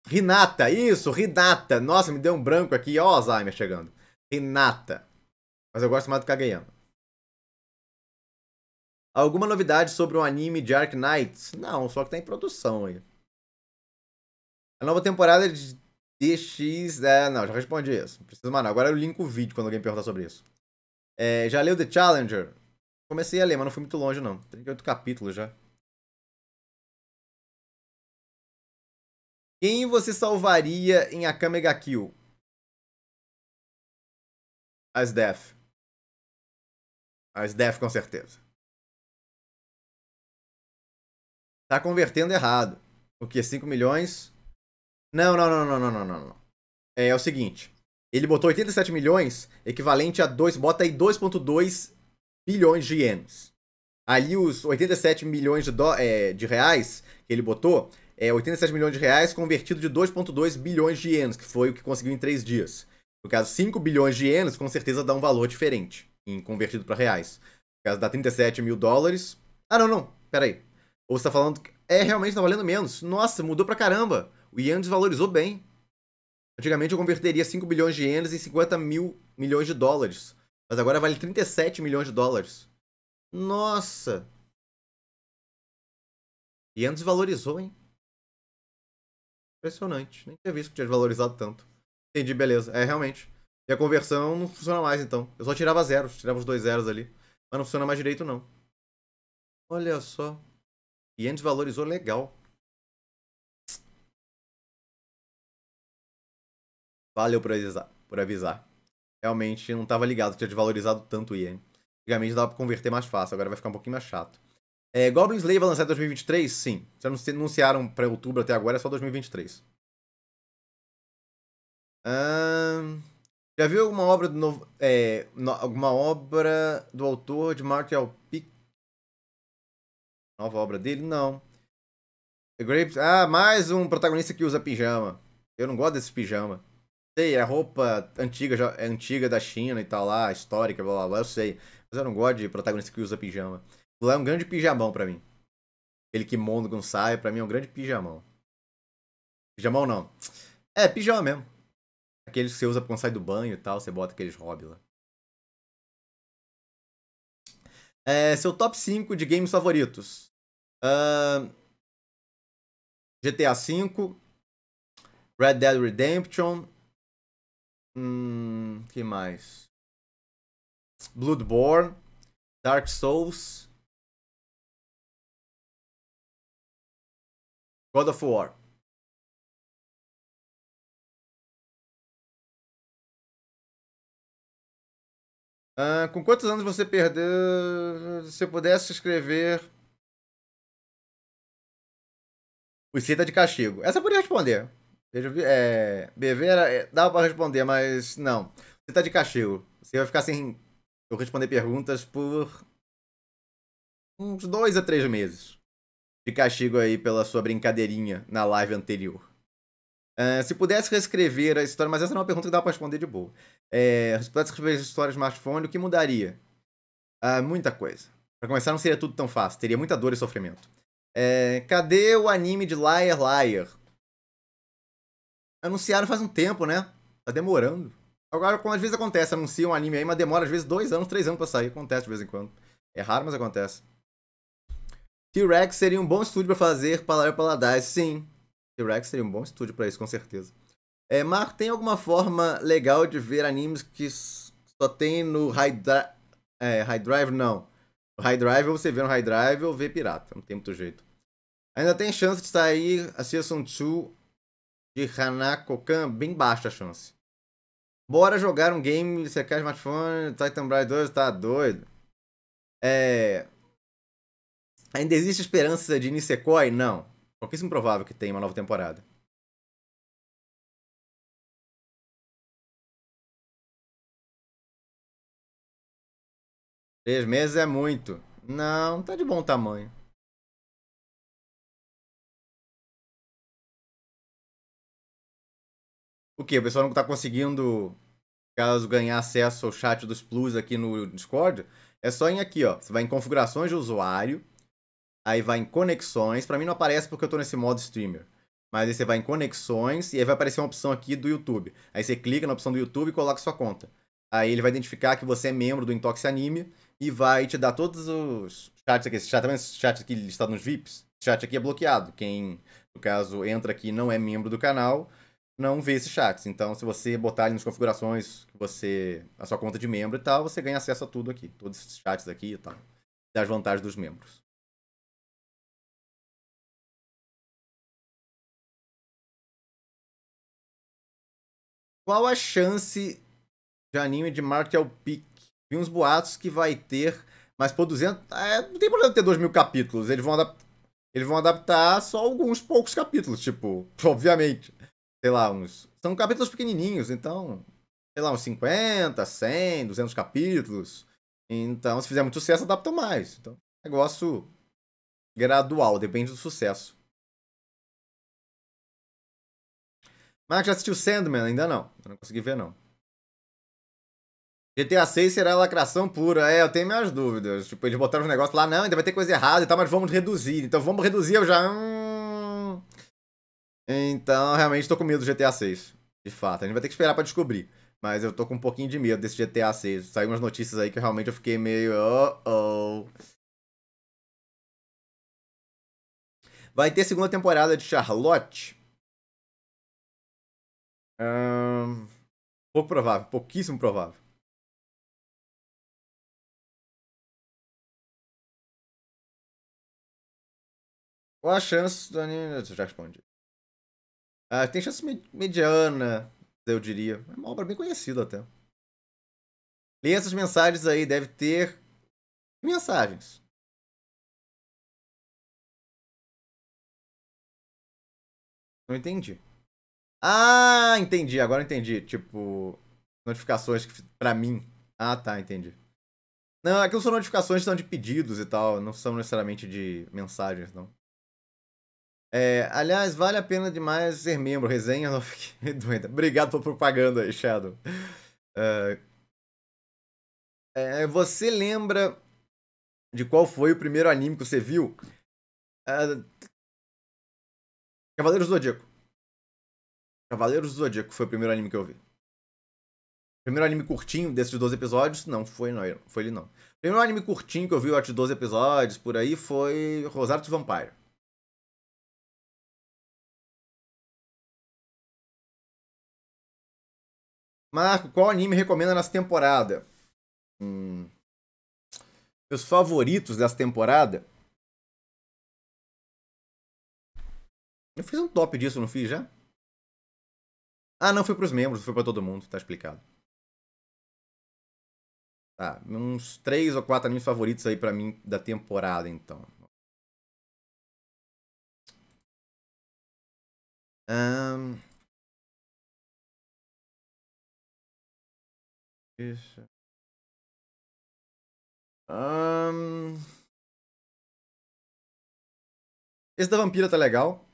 Rinata isso, Rinata, Nossa, me deu um branco aqui. Ó, Alzheimer chegando. Rinata, Mas eu gosto mais do Kageyama. Alguma novidade sobre o um anime Dark Knights? Não, só que tá em produção aí. A nova temporada é de DX. É, né? não, já respondi isso. Não preciso mais não. Agora eu linko o vídeo quando alguém perguntar sobre isso. É, já leu The Challenger? Comecei a ler, mas não fui muito longe, não. 38 capítulos já. Quem você salvaria em Akamega Kill? As Death. As Death, com certeza. Tá convertendo errado. O Porque 5 milhões não, não, não, não, não, não, não. É, é o seguinte. Ele botou 87 milhões, equivalente a 2, bota aí 2.2 bilhões de ienes. Ali os 87 milhões de, do, é, de reais que ele botou, é 87 milhões de reais convertido de 2.2 bilhões de ienes, que foi o que conseguiu em 3 dias. No caso, 5 bilhões de ienes com certeza dá um valor diferente em convertido para reais. No caso, dá 37 mil dólares. Ah, não, não, peraí. Ou você tá falando que é realmente tá valendo menos. Nossa, mudou pra caramba. O Ian desvalorizou bem. Antigamente eu converteria 5 bilhões de ienes em 50 mil milhões de dólares. Mas agora vale 37 milhões de dólares. Nossa! Ian desvalorizou, hein? Impressionante. Nem tinha visto que tinha desvalorizado tanto. Entendi, beleza. É, realmente. E a conversão não funciona mais, então. Eu só tirava zeros. Tirava os dois zeros ali. Mas não funciona mais direito, não. Olha só. Ian desvalorizou legal. Valeu por avisar. Por avisar. Realmente não tava ligado, tinha desvalorizado tanto o Ian. Antigamente dava pra converter mais fácil, agora vai ficar um pouquinho mais chato. É, Goblin Slayer vai lançar em 2023? Sim. Se anunciaram pra outubro até agora, é só 2023. Um... Já viu alguma obra do novo, é, no, alguma obra do autor de Martial Pick? Nova obra dele? Não. The Grapes. Ah, mais um protagonista que usa pijama. Eu não gosto desse pijama sei, é roupa antiga, já, é antiga da China e tal lá, histórica, blá blá blá, eu sei. Mas eu não gosto de protagonista que usa pijama. Lá é um grande pijamão pra mim. Ele que mono com saia, pra mim é um grande pijamão. Pijamão não. É, pijama mesmo. Aqueles que você usa quando sai do banho e tal, você bota aqueles hobby lá. É, seu top 5 de games favoritos. Uh, GTA V, Red Dead Redemption, Hum, que mais? Bloodborne, Dark Souls, God of War. Ah, com quantos anos você perdeu? Se eu pudesse escrever. O Cita de Castigo. Essa eu poderia responder. Veja, é, é, dá para responder, mas não. Você tá de cachorro. Você vai ficar sem eu responder perguntas por uns dois a três meses de castigo aí pela sua brincadeirinha na live anterior. Uh, se pudesse reescrever a história, mas essa não é uma pergunta que dá para responder de boa. É, se pudesse reescrever a história de smartphone, o que mudaria? Uh, muita coisa. Para começar, não seria tudo tão fácil. Teria muita dor e sofrimento. É, cadê o anime de Liar Liar? anunciaram faz um tempo, né? Tá demorando. Agora, como às vezes acontece, anuncia um anime aí, mas demora às vezes dois anos, três anos pra sair. Acontece de vez em quando. É raro, mas acontece. T-Rex seria um bom estúdio para fazer Palavra paladais, Sim, T-Rex seria um bom estúdio para isso, com certeza. É, tem alguma forma legal de ver animes que só tem no High, dri é, high Drive? Não. No High Drive você vê no High Drive ou vê pirata, não tem muito jeito. Ainda tem chance de sair a Season 2 de Hanako-kan, bem baixa a chance. Bora jogar um game, você quer smartphone, Titan Bride 2, tá doido. É... Ainda existe esperança de Nisekoi? Não. Pouquíssimo provável que tenha uma nova temporada. Três meses é muito. Não, tá de bom tamanho. O que? O pessoal não está conseguindo, caso ganhar acesso ao chat dos Plus aqui no Discord? É só em aqui, ó. Você vai em configurações de usuário, aí vai em conexões. Para mim não aparece porque eu estou nesse modo streamer. Mas aí você vai em conexões e aí vai aparecer uma opção aqui do YouTube. Aí você clica na opção do YouTube e coloca sua conta. Aí ele vai identificar que você é membro do Intox Anime e vai te dar todos os chats aqui. Esse chat, também, é esse chat aqui listado nos VIPs. Esse chat aqui é bloqueado. Quem, no caso, entra aqui e não é membro do canal, não vê esses chats. Então, se você botar ali nas configurações você a sua conta de membro e tal, você ganha acesso a tudo aqui, todos esses chats aqui e tal, das vantagens dos membros. Qual a chance de anime de Martel Peak? Vi uns boatos que vai ter, mas por 200... É, não tem problema ter 2 mil capítulos, eles vão, adap... eles vão adaptar só alguns poucos capítulos, tipo, obviamente sei lá, uns. São capítulos pequenininhos, então, sei lá, uns 50, 100, 200 capítulos. Então, se fizer muito sucesso, adapta mais. Então, negócio gradual, depende do sucesso. Mark já assistiu Sandman? Ainda não. Eu não consegui ver, não. GTA 6 será lacração pura. É, eu tenho minhas dúvidas. Tipo, eles botaram os negócios lá, não, ainda vai ter coisa errada e tal, mas vamos reduzir. Então vamos reduzir, eu já. Hum, então, realmente tô com medo do GTA 6. De fato. A gente vai ter que esperar para descobrir. Mas eu tô com um pouquinho de medo desse GTA 6. Saiu umas notícias aí que eu realmente eu fiquei meio. Oh, oh. Vai ter segunda temporada de Charlotte. Um, pouco provável, pouquíssimo provável. Qual a chance do anime? já respondi. Ah, tem chance mediana, eu diria. É uma obra bem conhecida até. Leia essas mensagens aí, deve ter mensagens. Não entendi. Ah, entendi, agora entendi. Tipo, notificações para pra mim. Ah, tá, entendi. Não, aquilo é são notificações que são de pedidos e tal, não são necessariamente de mensagens, não. É, aliás, vale a pena demais ser membro. Resenha não fiquei doida. Obrigado pela propaganda aí, Shadow. É, é, você lembra de qual foi o primeiro anime que você viu? É, Cavaleiros do Zodíaco. Cavaleiros do Zodíaco foi o primeiro anime que eu vi. Primeiro anime curtinho desses 12 episódios, não, foi não, foi ele não. Primeiro anime curtinho que eu vi, de 12 episódios, por aí, foi Rosário do Vampiro. Marco, qual anime recomenda nessa temporada? Hum. Meus favoritos dessa temporada? Eu fiz um top disso, não fiz já? Ah, não, foi pros membros, foi para todo mundo, tá explicado. Tá, uns três ou quatro animes favoritos aí para mim da temporada, então. Um... Deixa. Um... Esse da Vampira tá legal.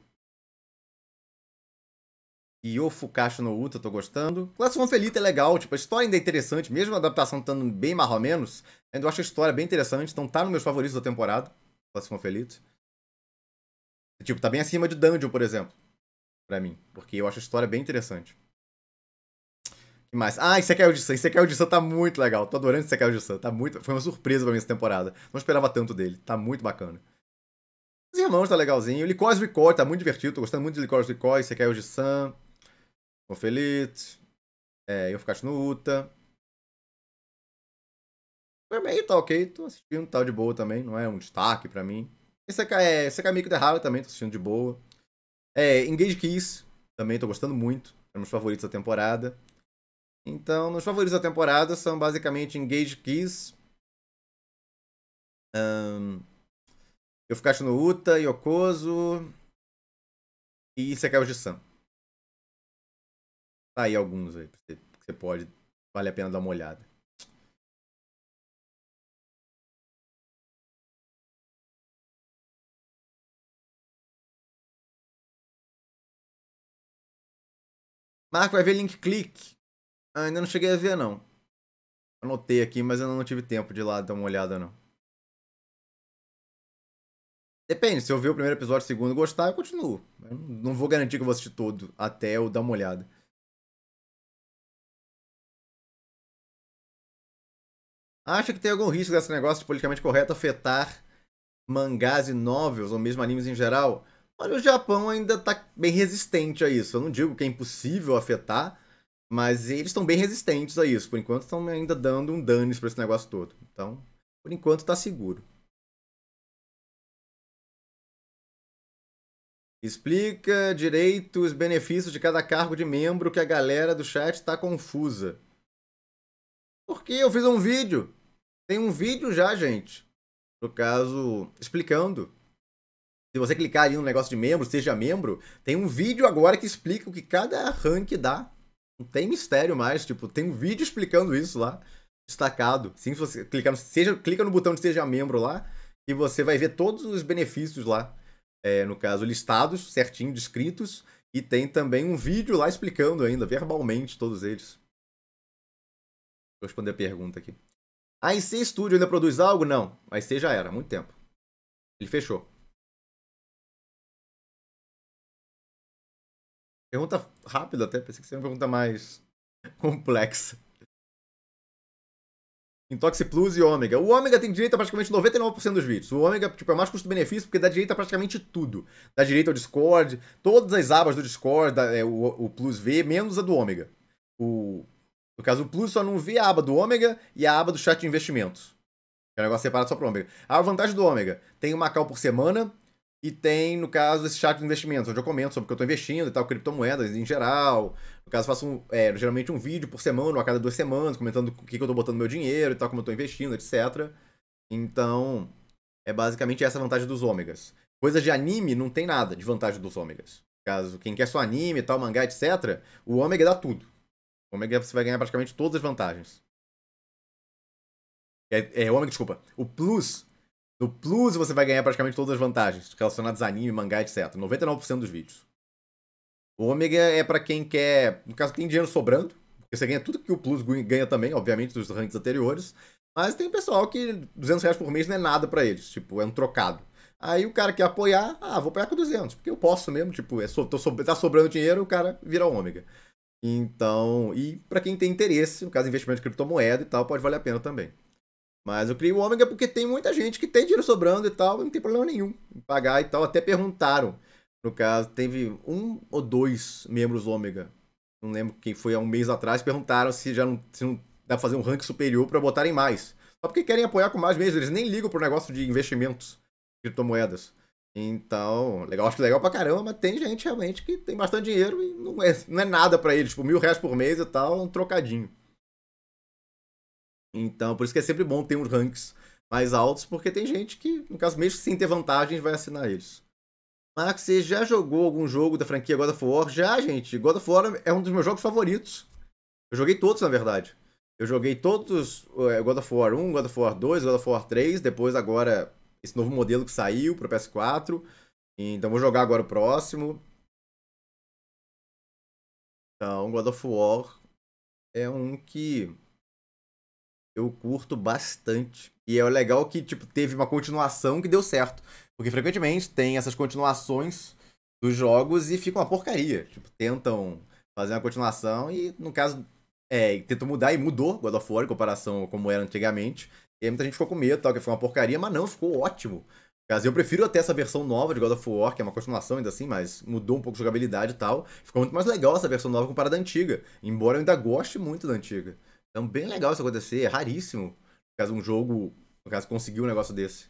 E o Fukashi no Uta, tô gostando. Classe One Felita é legal, tipo, a história ainda é interessante, mesmo a adaptação estando bem mais ou menos, ainda acho a história bem interessante, então tá nos meus favoritos da temporada, Classe One Felita. Tipo, tá bem acima de Dungeon, por exemplo, pra mim, porque eu acho a história bem interessante que mais? Ah, é o de Sun, tá muito legal. Tô adorando esse de Sun. Tá muito... Foi uma surpresa pra mim essa temporada. Não esperava tanto dele. Tá muito bacana. Os Irmãos tá legalzinho. Licores Record tá muito divertido. Tô gostando muito de Licores Record. Sun. O Ofelite. É, eu ficaste no Uta. Foi meio, tá ok. Tô assistindo, tá de boa também. Não é um destaque pra mim. Esse é, esse é Mico The também, tô assistindo de boa. É, Engage Kiss, também tô gostando muito. É um dos favoritos da temporada. Então, nos favoritos da temporada são basicamente Engage Keys, Um, eu no Uta, Yokozo e Sekai de Sam. Tá aí alguns aí que você pode, vale a pena dar uma olhada. Marco vai ver link click. Ah, ainda não cheguei a ver, não. Anotei aqui, mas eu não tive tempo de ir lá dar uma olhada, não. Depende, se eu ver o primeiro episódio, o segundo gostar, eu continuo. Eu não vou garantir que eu vou assistir todo até eu dar uma olhada. Acha que tem algum risco desse negócio de politicamente correto afetar mangás e novels, ou mesmo animes em geral? Olha, o Japão ainda tá bem resistente a isso. Eu não digo que é impossível afetar, mas eles estão bem resistentes a isso. Por enquanto, estão ainda dando um dano para esse negócio todo. Então, por enquanto, está seguro. Explica direito os benefícios de cada cargo de membro que a galera do chat está confusa. Porque eu fiz um vídeo. Tem um vídeo já, gente. No caso, explicando. Se você clicar ali no negócio de membro, seja membro, tem um vídeo agora que explica o que cada rank dá. Não tem mistério mais, tipo, tem um vídeo explicando isso lá, destacado. Sim, se você clicar no, seja, clica no botão de seja membro lá e você vai ver todos os benefícios lá. É, no caso, listados, certinho, descritos. E tem também um vídeo lá explicando ainda, verbalmente, todos eles. Vou responder a pergunta aqui. A IC Studio ainda produz algo? Não. A IC já era, há muito tempo. Ele fechou. Pergunta rápida até, pensei que seria uma pergunta mais complexa. Intoxi Plus e Ômega. O Ômega tem direito a praticamente 99% dos vídeos. O Ômega tipo, é mais custo-benefício porque dá direito a praticamente tudo. Dá direito ao Discord, todas as abas do Discord, é, o, o Plus vê, menos a do Ômega. O, no caso, o Plus só não vê a aba do Ômega e a aba do chat de investimentos. é um negócio separado só pro Ômega. A vantagem do Ômega, tem uma call por semana, e tem, no caso, esse chat de investimentos, onde eu comento sobre o que eu estou investindo e tal, criptomoedas em geral. No caso, faço um, é, geralmente um vídeo por semana ou a cada duas semanas, comentando o que, que eu estou botando meu dinheiro e tal, como eu estou investindo, etc. Então, é basicamente essa a vantagem dos ômegas. coisas de anime não tem nada de vantagem dos ômegas. No caso, quem quer só anime, tal, mangá, etc., o ômega dá tudo. O ômega você vai ganhar praticamente todas as vantagens. É, é ômega, desculpa. O plus no Plus você vai ganhar praticamente todas as vantagens relacionadas a anime, mangá, etc. 99% dos vídeos. O Ômega é para quem quer, no caso tem dinheiro sobrando, porque você ganha tudo que o Plus ganha também, obviamente dos ranks anteriores. Mas tem pessoal que 200 reais por mês não é nada para eles, tipo, é um trocado. Aí o cara quer apoiar, ah, vou apoiar com 200, porque eu posso mesmo, tipo, é so, tô so, tá sobrando dinheiro, o cara vira ômega. Então, e para quem tem interesse, no caso investimento de criptomoeda e tal, pode valer a pena também. Mas eu criei o Ômega porque tem muita gente que tem dinheiro sobrando e tal, e não tem problema nenhum em pagar e tal. Até perguntaram. No caso, teve um ou dois membros Ômega. Não lembro quem foi há um mês atrás, perguntaram se já não, se não dá pra fazer um rank superior para botarem mais. Só porque querem apoiar com mais mesmo, eles nem ligam pro negócio de investimentos, criptomoedas. Então, legal, acho que legal pra caramba, mas tem gente realmente que tem bastante dinheiro e não é, não é nada para eles, tipo, mil reais por mês e tal, é um trocadinho. Então, por isso que é sempre bom ter uns ranks mais altos, porque tem gente que, no caso, mesmo sem ter vantagens, vai assinar eles. Max, você já jogou algum jogo da franquia God of War? Já, gente. God of War é um dos meus jogos favoritos. Eu joguei todos, na verdade. Eu joguei todos é, God of War 1, God of War 2, God of War 3, depois agora esse novo modelo que saiu pro PS4. Então vou jogar agora o próximo. Então, God of War é um que eu curto bastante. E é legal que, tipo, teve uma continuação que deu certo. Porque frequentemente tem essas continuações dos jogos e fica uma porcaria. Tipo, tentam fazer uma continuação e, no caso, é, tentam mudar e mudou God of War em comparação como era antigamente. E muita gente ficou com medo, tal, que foi uma porcaria, mas não, ficou ótimo. Caso eu prefiro até essa versão nova de God of War, que é uma continuação ainda assim, mas mudou um pouco a jogabilidade e tal. Ficou muito mais legal essa versão nova comparada à antiga. Embora eu ainda goste muito da antiga. Então, bem legal isso acontecer, é raríssimo. causa caso, um jogo, no caso, conseguir um negócio desse.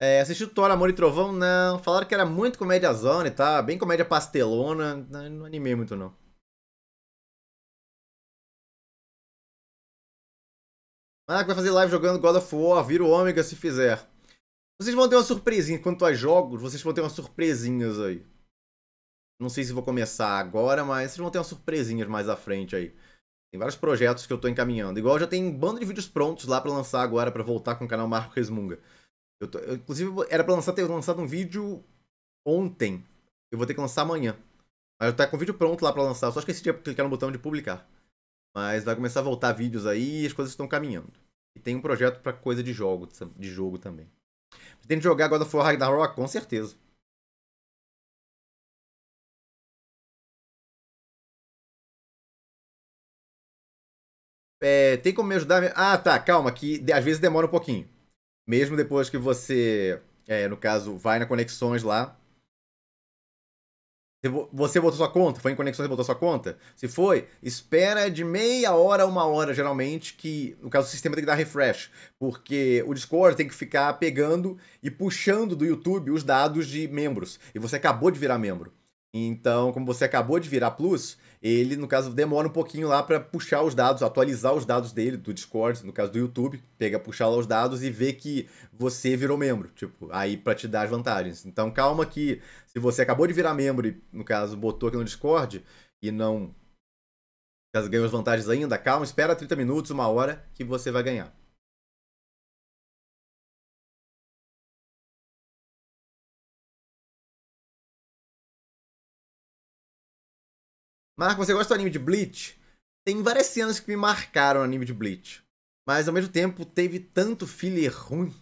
É, assistiu Thor, Amor e Trovão? Não. Falaram que era muito comédia zona e tá? Bem comédia pastelona. Não, não animei muito, não. Ah, que vai fazer live jogando God of War, vira o ômega se fizer. Vocês vão ter uma surpresinha. Quanto a jogos, vocês vão ter umas surpresinhas aí. Não sei se vou começar agora, mas vocês vão ter umas surpresinhas mais à frente aí. Tem vários projetos que eu tô encaminhando. Igual já tem um bando de vídeos prontos lá para lançar agora, para voltar com o canal Marco Resmunga. Eu tô, eu, inclusive, era pra lançar, ter lançado um vídeo ontem. Eu vou ter que lançar amanhã. Mas eu tô com o vídeo pronto lá pra lançar. Eu só esqueci de clicar no botão de publicar. Mas vai começar a voltar vídeos aí e as coisas estão caminhando. E tem um projeto pra coisa de jogo, de jogo também. Pretende jogar God of War Ragnarok? Com certeza. É, tem como me ajudar? Ah, tá, calma, que às vezes demora um pouquinho mesmo depois que você, é, no caso, vai na conexões lá. Você botou sua conta? Foi em conexões e botou sua conta? Se foi, espera de meia hora a uma hora, geralmente, que no caso o sistema tem que dar refresh, porque o Discord tem que ficar pegando e puxando do YouTube os dados de membros, e você acabou de virar membro. Então, como você acabou de virar Plus, ele, no caso, demora um pouquinho lá para puxar os dados, atualizar os dados dele do Discord, no caso do YouTube, pega puxar lá os dados e vê que você virou membro, tipo, aí para te dar as vantagens. Então calma que se você acabou de virar membro e no caso botou aqui no Discord e não ganhou as vantagens ainda, calma, espera 30 minutos, uma hora que você vai ganhar. Marco, você gosta do anime de Bleach? Tem várias cenas que me marcaram no anime de Bleach. Mas ao mesmo tempo teve tanto filler ruim.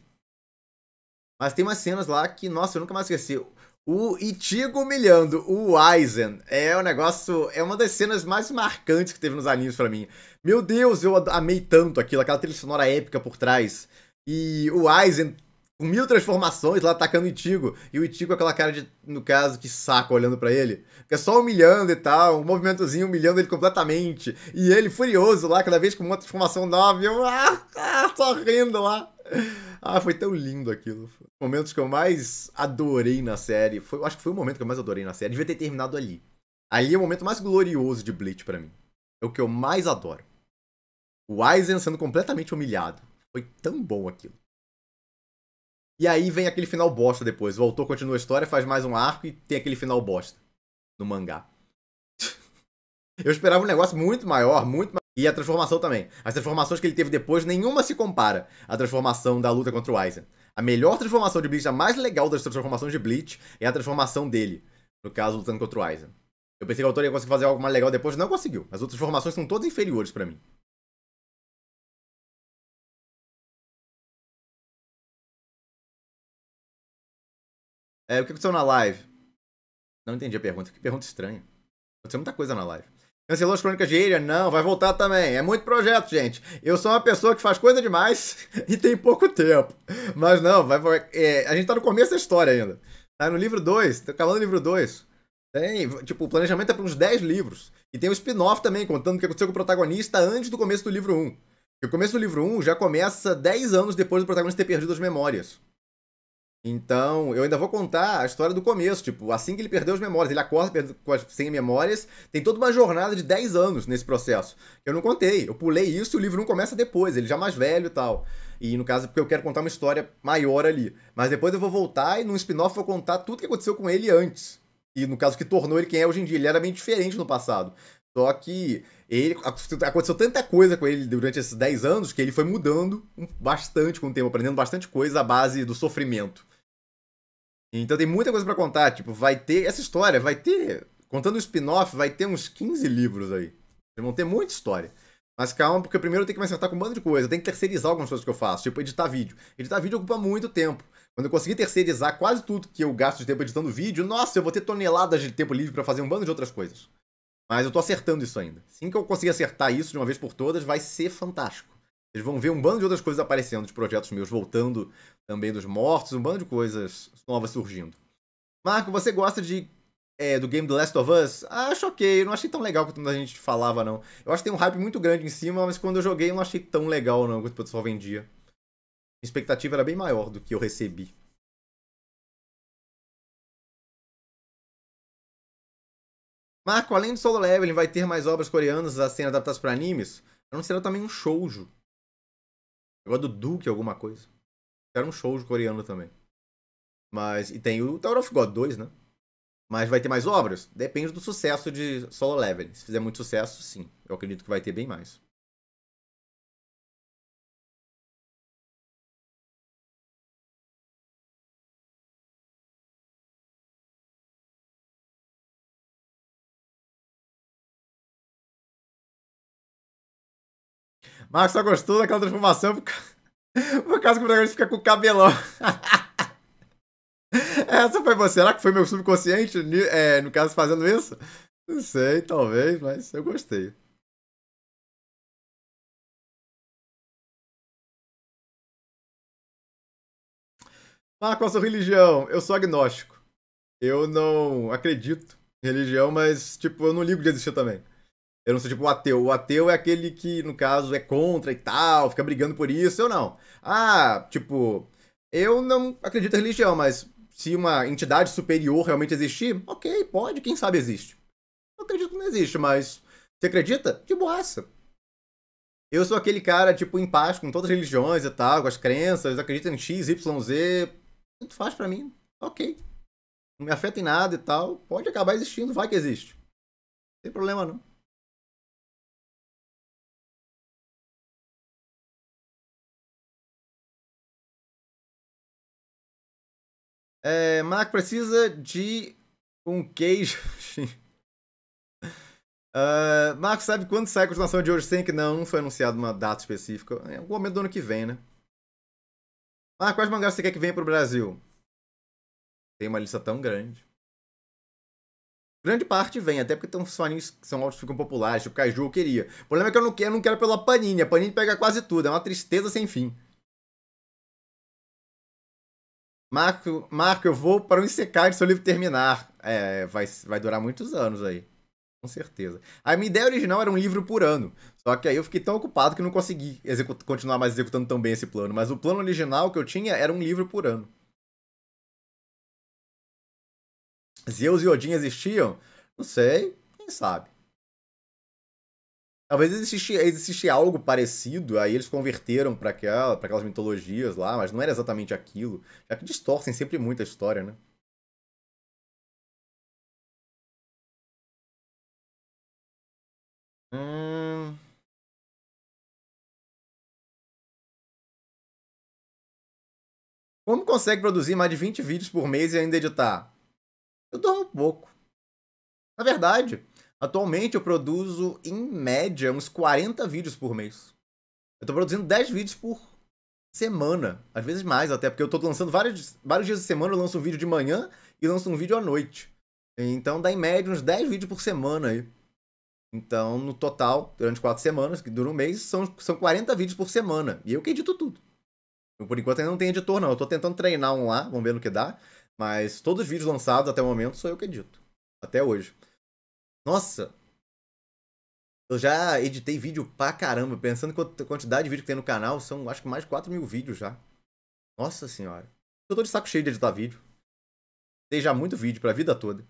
Mas tem umas cenas lá que, nossa, eu nunca mais esqueci. O Itigo humilhando o Aizen é um negócio. É uma das cenas mais marcantes que teve nos animes para mim. Meu Deus, eu amei tanto aquilo, aquela trilha sonora épica por trás. E o Aizen com mil transformações lá atacando o Itigo. E o Itigo com aquela cara de, no caso, que saco olhando para ele. Fica só humilhando e tal, um movimentozinho humilhando ele completamente. E ele furioso lá, cada vez com uma transformação nova. E eu, ah, ah, rindo lá. Ah, foi tão lindo aquilo. Momentos que eu mais adorei na série. Foi, acho que foi o momento que eu mais adorei na série. Devia ter terminado ali. Ali é o momento mais glorioso de Bleach para mim. É o que eu mais adoro. O Aizen sendo completamente humilhado. Foi tão bom aquilo. E aí vem aquele final bosta depois. O autor continua a história, faz mais um arco e tem aquele final bosta no mangá. Eu esperava um negócio muito maior, muito maior. E a transformação também. As transformações que ele teve depois, nenhuma se compara à transformação da luta contra o Aizen. A melhor transformação de Bleach, a mais legal das transformações de Bleach, é a transformação dele. No caso, lutando contra o Aizen. Eu pensei que o autor ia conseguir fazer algo mais legal depois, não conseguiu. As outras transformações são todas inferiores para mim. É, o que aconteceu na live? Não entendi a pergunta. Que pergunta estranha. Aconteceu muita coisa na live. Cancelou então, as assim, crônicas de Ilha? Não, vai voltar também. É muito projeto, gente. Eu sou uma pessoa que faz coisa demais e tem pouco tempo. Mas não, vai. É, a gente tá no começo da história ainda. Tá no livro 2, tá acabando o livro 2. Tem, tipo, o planejamento é para uns 10 livros. E tem um spin-off também, contando o que aconteceu com o protagonista antes do começo do livro 1. Um. o começo do livro 1 um já começa 10 anos depois do protagonista ter perdido as memórias. Então, eu ainda vou contar a história do começo, tipo, assim que ele perdeu as memórias, ele acorda com as 100 memórias, tem toda uma jornada de 10 anos nesse processo. Eu não contei, eu pulei isso, o livro não começa depois, ele já é mais velho e tal. E no caso, porque eu quero contar uma história maior ali. Mas depois eu vou voltar e num spin-off vou contar tudo que aconteceu com ele antes. E no caso, que tornou ele quem é hoje em dia. Ele era bem diferente no passado. Só que ele aconteceu tanta coisa com ele durante esses 10 anos que ele foi mudando bastante com o tempo, aprendendo bastante coisa à base do sofrimento. Então tem muita coisa para contar, tipo, vai ter essa história, vai ter, contando o spin-off, vai ter uns 15 livros aí. Vão ter muita história. Mas calma, porque primeiro eu tenho que me acertar com um bando de coisa, eu tenho que terceirizar algumas coisas que eu faço, tipo editar vídeo. Editar vídeo ocupa muito tempo. Quando eu conseguir terceirizar quase tudo que eu gasto de tempo editando vídeo, nossa, eu vou ter toneladas de tempo livre para fazer um bando de outras coisas. Mas eu tô acertando isso ainda. Assim que eu conseguir acertar isso de uma vez por todas, vai ser fantástico. Vocês vão ver um bando de outras coisas aparecendo, de projetos meus voltando também dos mortos, um bando de coisas novas surgindo. Marco, você gosta de é, do game The Last of Us? Acho ok, eu não achei tão legal quanto a gente falava, não. Eu acho que tem um hype muito grande em cima, mas quando eu joguei eu não achei tão legal, não, quanto o pessoal vendia. Minha expectativa era bem maior do que eu recebi. Marco, além do solo leveling, vai ter mais obras coreanas a serem adaptadas para animes? Não será também um shoujo. Eu gosto do Duke, alguma coisa. Era um show de coreano também. Mas. E tem o Tower of God 2, né? Mas vai ter mais obras? Depende do sucesso de Solo Leveling. Se fizer muito sucesso, sim. Eu acredito que vai ter bem mais. Marcos só gostou daquela transformação por, por causa que o protagonista fica com o cabelão. Essa foi você. Será que foi meu subconsciente, é, no caso, fazendo isso? Não sei, talvez, mas eu gostei. Marco, a sua religião? Eu sou agnóstico. Eu não acredito em religião, mas, tipo, eu não ligo de existir também. Eu não sou tipo o ateu. O ateu é aquele que, no caso, é contra e tal, fica brigando por isso. Eu não. Ah, tipo, eu não acredito em religião, mas se uma entidade superior realmente existir, ok, pode, quem sabe existe. Eu acredito que não existe, mas você acredita? De boaça. Eu sou aquele cara, tipo, em paz com todas as religiões e tal, com as crenças, acredito em X, Y, Z. Tanto faz pra mim. Ok. Não me afeta em nada e tal. Pode acabar existindo, vai que existe. Não tem problema não. É, Marco precisa de um queijo. uh, ah, Marco sabe quando sai a continuação de hoje sem que não, não foi anunciado uma data específica. É o momento do ano que vem, né? Marco, quais mangás você quer que venha pro Brasil? Tem uma lista tão grande. Grande parte vem, até porque tem uns animes que são altos ficam populares, tipo Kaiju eu queria. O problema é que eu não quero, eu não quero pela Panini. A Panini pega quase tudo, é uma tristeza sem fim. Marco, Marco, eu vou para o Isekai se seu livro terminar. É, vai, vai durar muitos anos aí. Com certeza. A minha ideia original era um livro por ano. Só que aí eu fiquei tão ocupado que não consegui continuar mais executando tão bem esse plano. Mas o plano original que eu tinha era um livro por ano. Zeus e Odin existiam? Não sei, quem sabe. Talvez existisse, existisse algo parecido, aí eles converteram para aquela, pra aquelas mitologias lá, mas não era exatamente aquilo. Já que distorcem sempre muito a história, né? Hum... Como consegue produzir mais de 20 vídeos por mês e ainda editar? Eu durmo pouco. Na verdade, Atualmente eu produzo, em média, uns 40 vídeos por mês. Eu tô produzindo 10 vídeos por semana. Às vezes mais até, porque eu tô lançando vários, vários dias de semana, eu lanço um vídeo de manhã e lanço um vídeo à noite. Então dá em média uns 10 vídeos por semana aí. Então, no total, durante 4 semanas, que dura um mês, são, são 40 vídeos por semana. E eu que edito tudo. Eu, por enquanto ainda não tem editor, não. Eu tô tentando treinar um lá, vamos ver no que dá. Mas todos os vídeos lançados até o momento sou eu que edito. Até hoje. Nossa! Eu já editei vídeo pra caramba, pensando em quantidade de vídeo que tem no canal são acho que mais de 4 mil vídeos já. Nossa senhora. Eu tô de saco cheio de editar vídeo. Tem já muito vídeo pra vida toda.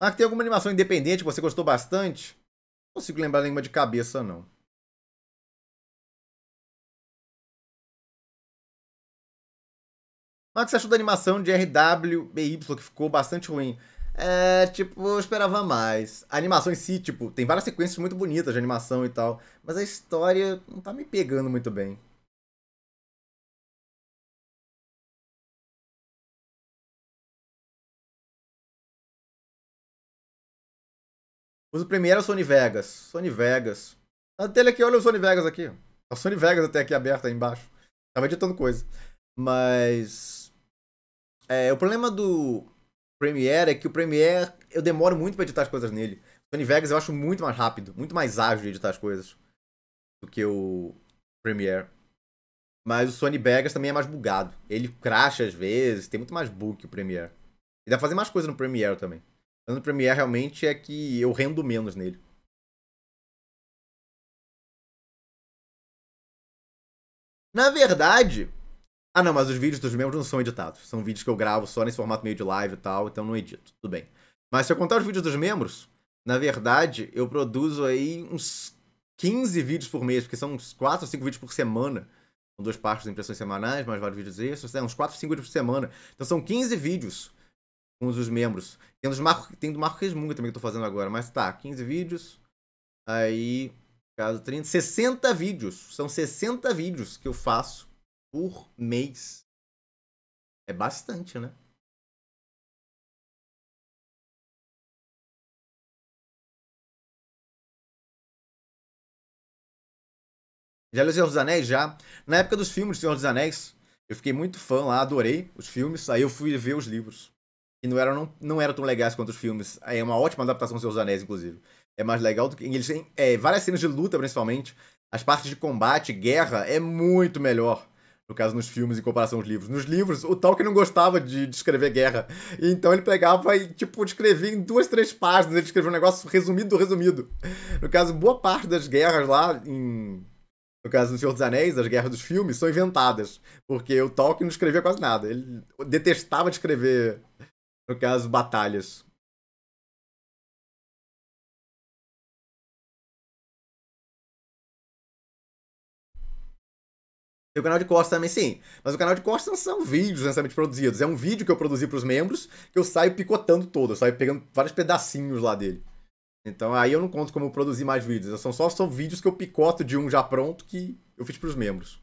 Ah, tem alguma animação independente que você gostou bastante? Não consigo lembrar nenhuma de cabeça, não. Mas o que você achou da animação de RWBY, que ficou bastante ruim? É, tipo, eu esperava mais. A animação em si, tipo, tem várias sequências muito bonitas de animação e tal, mas a história não tá me pegando muito bem. o primeiro é o Sony Vegas. Sony Vegas. A tela aqui, olha o Sony Vegas aqui. O Sony Vegas até aqui aberto aí embaixo. Tava editando coisa. Mas é, o problema do Premiere é que o Premiere eu demoro muito para editar as coisas nele. O Sony Vegas eu acho muito mais rápido, muito mais ágil de editar as coisas do que o Premiere. Mas o Sony Vegas também é mais bugado. Ele crasha às vezes, tem muito mais bug que o Premiere. E dá pra fazer mais coisa no Premiere também. Mas no Premiere realmente é que eu rendo menos nele. Na verdade, ah, não, mas os vídeos dos membros não são editados. São vídeos que eu gravo só nesse formato meio de live e tal, então não edito. Tudo bem. Mas se eu contar os vídeos dos membros, na verdade, eu produzo aí uns 15 vídeos por mês, porque são uns 4 ou 5 vídeos por semana. São duas partes de impressões semanais, mais vários vídeos extras, né? uns 4 ou 5 vídeos por semana. Então são 15 vídeos com os membros. Tem, os Marco, tem do Marco Resmunga também que eu tô fazendo agora, mas tá, 15 vídeos. Aí, caso 30, 60 vídeos. São 60 vídeos que eu faço por mês. É bastante, né? Já leu Senhor dos Anéis? Já. Na época dos filmes do Senhor dos Anéis, eu fiquei muito fã lá, adorei os filmes, aí eu fui ver os livros. E não eram, não, não eram tão legais quanto os filmes. É uma ótima adaptação do Senhor dos Anéis, inclusive. É mais legal do que. Eles têm é, várias cenas de luta, principalmente. As partes de combate, guerra, é muito melhor no caso, nos filmes, em comparação aos livros. Nos livros, o Tolkien não gostava de, de escrever guerra. então ele pegava e, tipo, escrevia em duas, três páginas. Ele escrevia um negócio resumido do resumido. No caso, boa parte das guerras lá em. No caso do Senhor dos Anéis, as guerras dos filmes são inventadas. Porque o Tolkien não escrevia quase nada. Ele detestava de escrever, no caso, batalhas. o canal de costas também, sim. Mas o canal de costas não são vídeos necessariamente produzidos. É um vídeo que eu produzi para os membros que eu saio picotando todo. Eu saio pegando vários pedacinhos lá dele. Então aí eu não conto como produzir mais vídeos. São só são vídeos que eu picoto de um já pronto que eu fiz para os membros.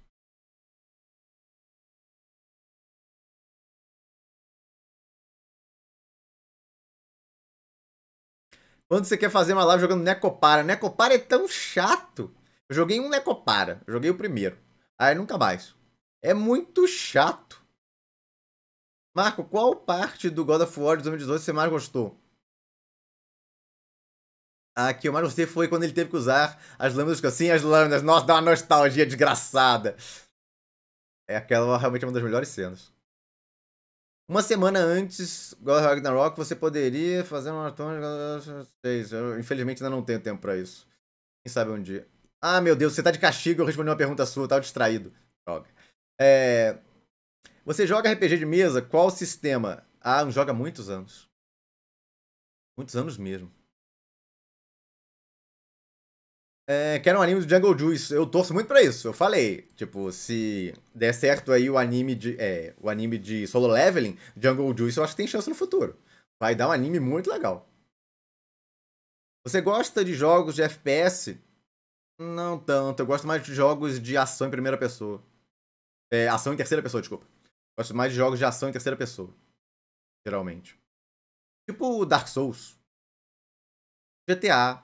Quando você quer fazer uma live jogando Necopara. Necopara é tão chato. Eu joguei um Necopara. Eu joguei o primeiro. Aí nunca mais. É muito chato. Marco, qual parte do God of War de 2018 você mais gostou? A que eu mais gostei foi quando ele teve que usar as lâminas assim, as lâminas. Nossa, dá uma nostalgia desgraçada. É aquela realmente é uma das melhores cenas. Uma semana antes God of Ragnarok, você poderia fazer uma maratona. Infelizmente ainda não tenho tempo para isso. Quem sabe um dia. Ah, meu Deus, você tá de castigo, eu respondi uma pergunta sua, eu tava distraído. Joga. É... Você joga RPG de mesa? Qual sistema? Ah, não joga há muitos anos. Muitos anos mesmo. É, quero um anime do Jungle Juice. Eu torço muito pra isso. Eu falei. Tipo, se der certo aí o anime de, é, o anime de solo leveling, Jungle Juice eu acho que tem chance no futuro. Vai dar um anime muito legal. Você gosta de jogos de FPS? Não tanto. Eu gosto mais de jogos de ação em primeira pessoa. É, ação em terceira pessoa, desculpa. Gosto mais de jogos de ação em terceira pessoa. Geralmente. Tipo Dark Souls. GTA.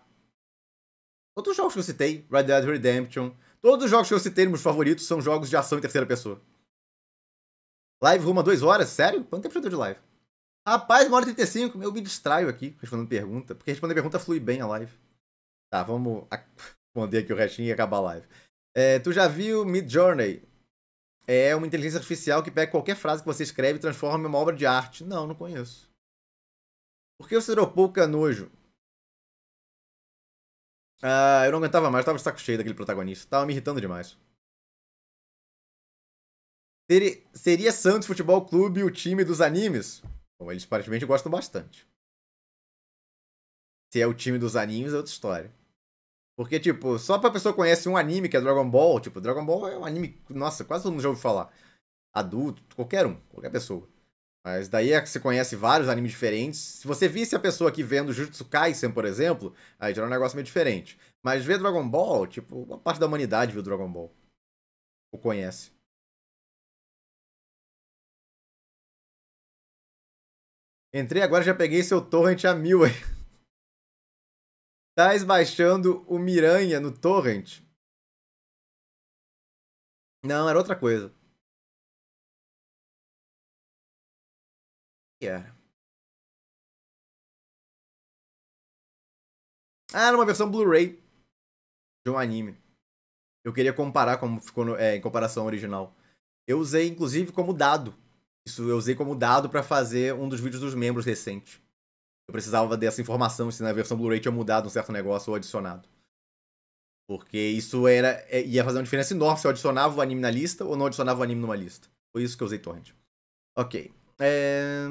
Outros jogos que eu citei, Red Dead Redemption. Todos os jogos que eu citei meus favoritos são jogos de ação em terceira pessoa. Live ruma duas 2 horas? Sério? Quanto tempo já deu de live? Rapaz, 1 hora e 35. Eu me distraio aqui respondendo pergunta, porque responder pergunta flui bem a live. Tá, vamos responder aqui o restinho e acabar a live. É, tu já viu Mid Journey? É uma inteligência artificial que pega qualquer frase que você escreve e transforma em uma obra de arte. Não, não conheço. Por que o Seropou Canojo? Ah, eu não aguentava mais, tava de saco cheio daquele protagonista. Tava me irritando demais. Seria Santos Futebol Clube o time dos animes? Bom, eles aparentemente gostam bastante. Se é o time dos animes, é outra história. Porque, tipo, só pra pessoa conhece um anime que é Dragon Ball, tipo, Dragon Ball é um anime, nossa, quase todo mundo já ouviu falar. Adulto, qualquer um, qualquer pessoa. Mas daí é que você conhece vários animes diferentes. Se você visse a pessoa aqui vendo Jujutsu Kaisen, por exemplo, aí já era um negócio meio diferente. Mas ver Dragon Ball, tipo, uma parte da humanidade viu Dragon Ball. Ou conhece. Entrei agora já peguei seu torrent a mil aí. Estás baixando o Miranha no torrent? Não, era outra coisa. O que era? Ah, era uma versão Blu-ray de um anime. Eu queria comparar como ficou no, é, em comparação original. Eu usei, inclusive, como dado. Isso eu usei como dado para fazer um dos vídeos dos membros recentes eu precisava dessa informação se na versão Blu-ray tinha mudado um certo negócio ou adicionado. Porque isso era é, ia fazer uma diferença enorme se eu adicionava o anime na lista ou não adicionava o anime numa lista. Foi isso que eu usei torrent. Ok. É...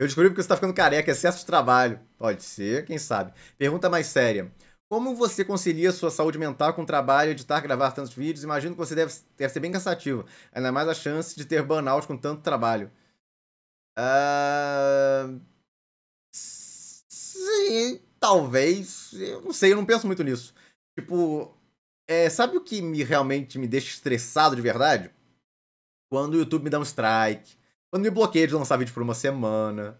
Eu descobri porque você está ficando careca, é excesso de trabalho. Pode ser, quem sabe. Pergunta mais séria. Como você concilia sua saúde mental com o trabalho, editar, gravar tantos vídeos? Imagino que você deve, deve ser bem cansativo. Ainda mais a chance de ter burnout com tanto trabalho. Uh... Sim, talvez. Eu não sei, eu não penso muito nisso. Tipo, é, sabe o que me realmente me deixa estressado de verdade? Quando o YouTube me dá um strike, quando me bloqueia de lançar vídeo por uma semana.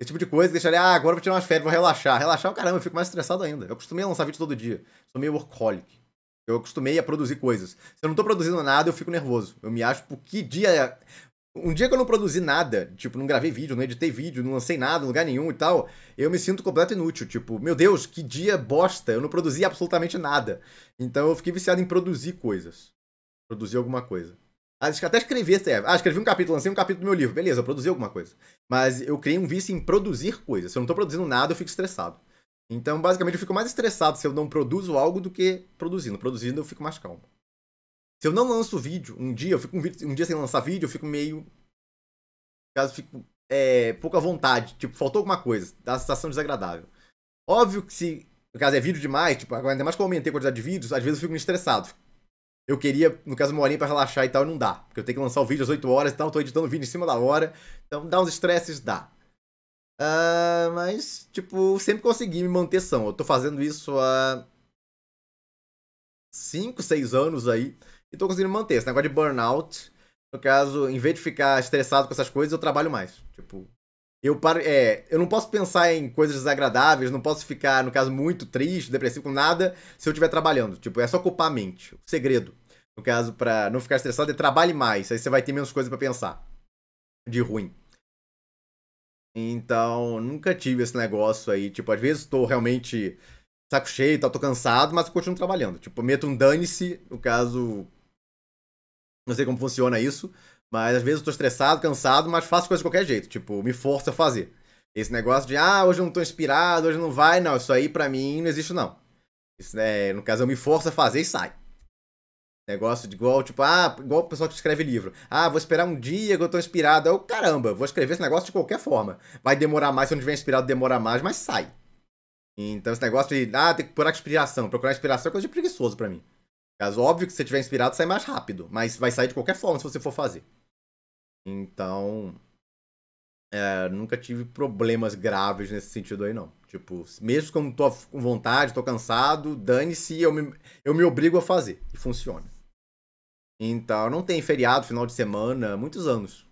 Esse tipo de coisa, deixa ali, ah, agora eu vou tirar umas férias, vou relaxar. Relaxar, caramba, eu fico mais estressado ainda. Eu acostumei a lançar vídeo todo dia. Sou meio workaholic. Eu acostumei a produzir coisas. Se eu não tô produzindo nada, eu fico nervoso. Eu me acho, por tipo, que dia um dia que eu não produzi nada, tipo, não gravei vídeo, não editei vídeo, não lancei nada, lugar nenhum e tal, eu me sinto completo inútil. Tipo, meu Deus, que dia bosta, eu não produzi absolutamente nada. Então eu fiquei viciado em produzir coisas. Produzir alguma coisa. Ah, até escrever até. Ah, escrevi um capítulo, lancei um capítulo do meu livro. Beleza, eu produzi alguma coisa. Mas eu criei um vício em produzir coisas. Se eu não tô produzindo nada, eu fico estressado. Então, basicamente, eu fico mais estressado se eu não produzo algo do que produzindo. Produzindo, eu fico mais calmo. Se eu não lanço vídeo um dia, eu fico um, vídeo, um dia sem lançar vídeo, eu fico meio. Caso fico é, pouca vontade, tipo, faltou alguma coisa, dá uma sensação desagradável. Óbvio que se, no caso, é vídeo demais, tipo, agora ainda mais que eu aumentei a quantidade de vídeos, às vezes eu fico meio estressado. Eu queria, no caso, uma horinha pra relaxar e tal, e não dá. Porque eu tenho que lançar o vídeo às 8 horas e tal, eu tô editando o vídeo em cima da hora. Então dá uns estresses, dá. Uh, mas, tipo, sempre consegui me manter são. Eu tô fazendo isso há 5, 6 anos aí e tô conseguindo manter. Esse negócio de burnout, no caso, em vez de ficar estressado com essas coisas, eu trabalho mais. Tipo, eu paro, é, eu não posso pensar em coisas desagradáveis, não posso ficar, no caso, muito triste, depressivo com nada se eu estiver trabalhando. Tipo, é só ocupar a mente. O segredo, no caso, para não ficar estressado é trabalhe mais. Aí você vai ter menos coisa para pensar de ruim. Então, nunca tive esse negócio aí. Tipo, às vezes tô realmente saco cheio, tô, tô cansado, mas eu continuo trabalhando. Tipo, meto um dane-se, no caso, não sei como funciona isso, mas às vezes eu tô estressado, cansado, mas faço coisas de qualquer jeito. Tipo, me força a fazer. Esse negócio de, ah, hoje eu não tô inspirado, hoje não vai, não. Isso aí pra mim não existe, não. Isso, né, no caso, eu me forço a fazer e sai. Negócio de igual, tipo, ah, igual o pessoal que escreve livro. Ah, vou esperar um dia que eu tô inspirado. Eu, caramba, vou escrever esse negócio de qualquer forma. Vai demorar mais, se eu não tiver inspirado, demora mais, mas sai. Então esse negócio de, ah, tem que procurar inspiração. Procurar inspiração é coisa de preguiçoso para mim. Caso óbvio que se você tiver inspirado, sai mais rápido. Mas vai sair de qualquer forma se você for fazer. Então. É, nunca tive problemas graves nesse sentido aí, não. Tipo, mesmo quando tô com vontade, tô cansado, dane-se, eu me, eu me obrigo a fazer. E funciona. Então, não tem feriado, final de semana, muitos anos.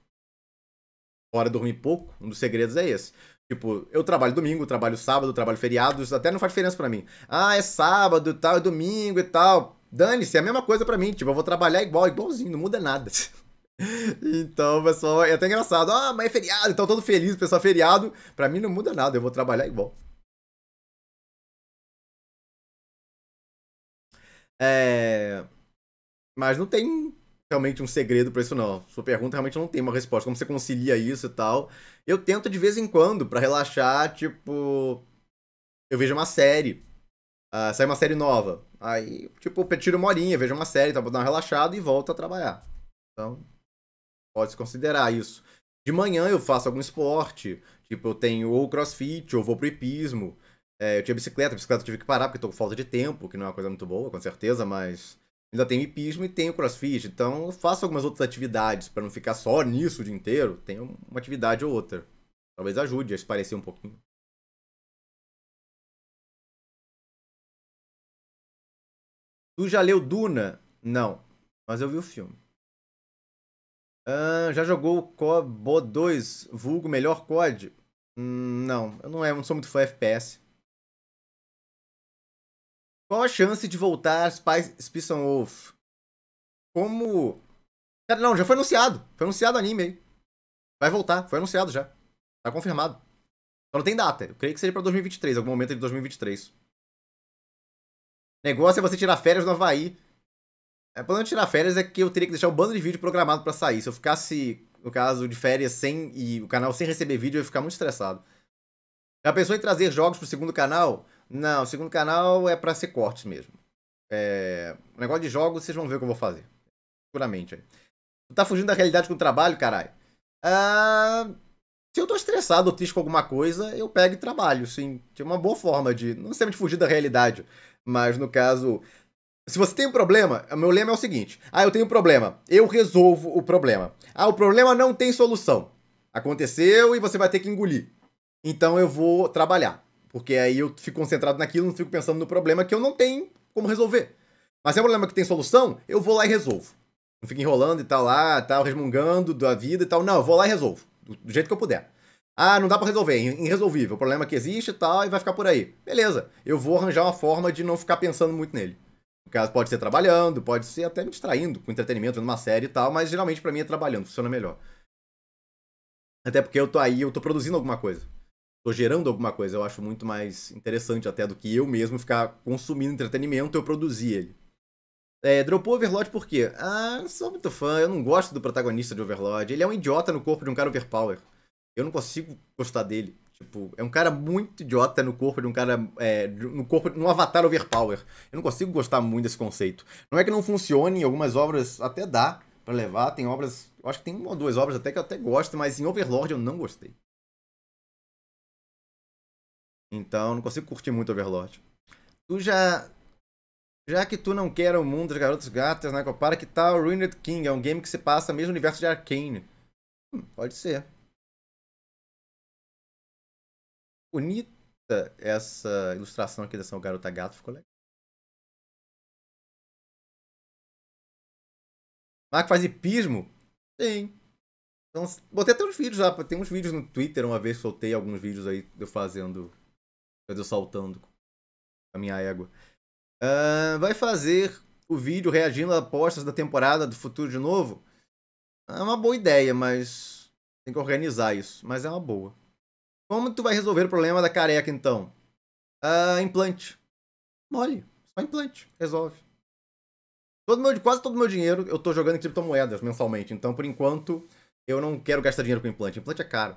Fora dormir pouco, um dos segredos é esse. Tipo, eu trabalho domingo, trabalho sábado, trabalho feriados, até não faz diferença para mim. Ah, é sábado e tal, é domingo e tal. Dane-se, é a mesma coisa para mim. Tipo, eu vou trabalhar igual, igualzinho, não muda nada. então, pessoal, é até engraçado. Ah, mas é feriado, então todo feliz, pessoal, feriado. Para mim não muda nada, eu vou trabalhar igual. É... Mas não tem realmente um segredo para isso não. Sua pergunta realmente não tem uma resposta. Como você concilia isso e tal? Eu tento de vez em quando para relaxar, tipo, eu vejo uma série, uh, ah, sai uma série nova. Aí, tipo, tiro uma horinha, veja uma série, tá, vou dar uma relaxada e volta a trabalhar. Então, pode se considerar isso. De manhã eu faço algum esporte, tipo, eu tenho ou crossfit, ou vou pro hipismo. É, eu tinha bicicleta, a bicicleta eu tive que parar porque tô com falta de tempo, que não é uma coisa muito boa, com certeza, mas ainda tenho hipismo e tenho crossfit, então eu faço algumas outras atividades para não ficar só nisso o dia inteiro, tenho uma atividade ou outra. Talvez ajude a esparecer um pouquinho. Tu já leu Duna? Não, mas eu vi o filme. já jogou COBO 2, vulgo melhor COD? Hum, não, eu não, é, não sou muito fã FPS. Qual a chance de voltar Spice and Wolf? Como. Não, já foi anunciado. Foi anunciado o anime aí. Vai voltar, foi anunciado já. Tá confirmado. Só não tem data. Eu creio que seja pra 2023, algum momento de 2023. Negócio é você tirar férias no Havaí. O é, problema de tirar férias é que eu teria que deixar um bando de vídeo programado para sair. Se eu ficasse, no caso, de férias sem e o canal sem receber vídeo, eu ia ficar muito estressado. Já pensou em trazer jogos pro segundo canal? Não, o segundo canal é para ser cortes mesmo. É... O negócio de jogos, vocês vão ver o que eu vou fazer. Seguramente. Tu tá fugindo da realidade com o trabalho, caralho? Ah... Se eu tô estressado ou triste com alguma coisa, eu pego e trabalho, sim. Tinha uma boa forma de. Não necessariamente fugir da realidade, mas no caso, se você tem um problema, meu lema é o seguinte: ah, eu tenho um problema, eu resolvo o problema. Ah, o problema não tem solução. Aconteceu e você vai ter que engolir. Então eu vou trabalhar. Porque aí eu fico concentrado naquilo, não fico pensando no problema que eu não tenho como resolver. Mas se é um problema que tem solução, eu vou lá e resolvo. Não fico enrolando e tal tá lá, tal, tá resmungando da vida e tal. Não, eu vou lá e resolvo. do jeito que eu puder. Ah, não dá para resolver, irresolvível, o problema é que existe e tal, e vai ficar por aí. Beleza, eu vou arranjar uma forma de não ficar pensando muito nele. No caso, pode ser trabalhando, pode ser até me distraindo com entretenimento, vendo uma série e tal, mas geralmente para mim é trabalhando, funciona melhor. Até porque eu tô aí, eu tô produzindo alguma coisa. Tô gerando alguma coisa, eu acho muito mais interessante até do que eu mesmo ficar consumindo entretenimento, eu produzir ele. É, dropou Overlord por quê? Ah, não sou muito fã, eu não gosto do protagonista de Overlord. Ele é um idiota no corpo de um cara overpower eu não consigo gostar dele. Tipo, é um cara muito idiota no corpo de um cara. É, no corpo de um avatar overpower. Eu não consigo gostar muito desse conceito. Não é que não funcione, em algumas obras até dá para levar. Tem obras. acho que tem uma ou duas obras até que eu até gosto, mas em Overlord eu não gostei. Então, não consigo curtir muito Overlord. Tu já. Já que tu não quer o mundo das garotas gatas, né? Para que tal Ruined King? É um game que se passa no mesmo universo de Arcane. Hum, pode ser. bonita essa ilustração aqui dessa Garota Gato, ficou legal. Marco faz hipismo? Sim. Então, botei até uns vídeos lá. Tem uns vídeos no Twitter uma vez, soltei alguns vídeos aí de eu fazendo. Eu saltando com a minha égua. Uh, vai fazer o vídeo reagindo a apostas da temporada do futuro de novo? É uma boa ideia, mas tem que organizar isso. Mas é uma boa. Como tu vai resolver o problema da careca, então? Uh, implante. Mole. Só implante. Resolve. Todo meu, quase todo o meu dinheiro eu tô jogando em criptomoedas mensalmente. Então, por enquanto, eu não quero gastar dinheiro com implante. Implante é caro.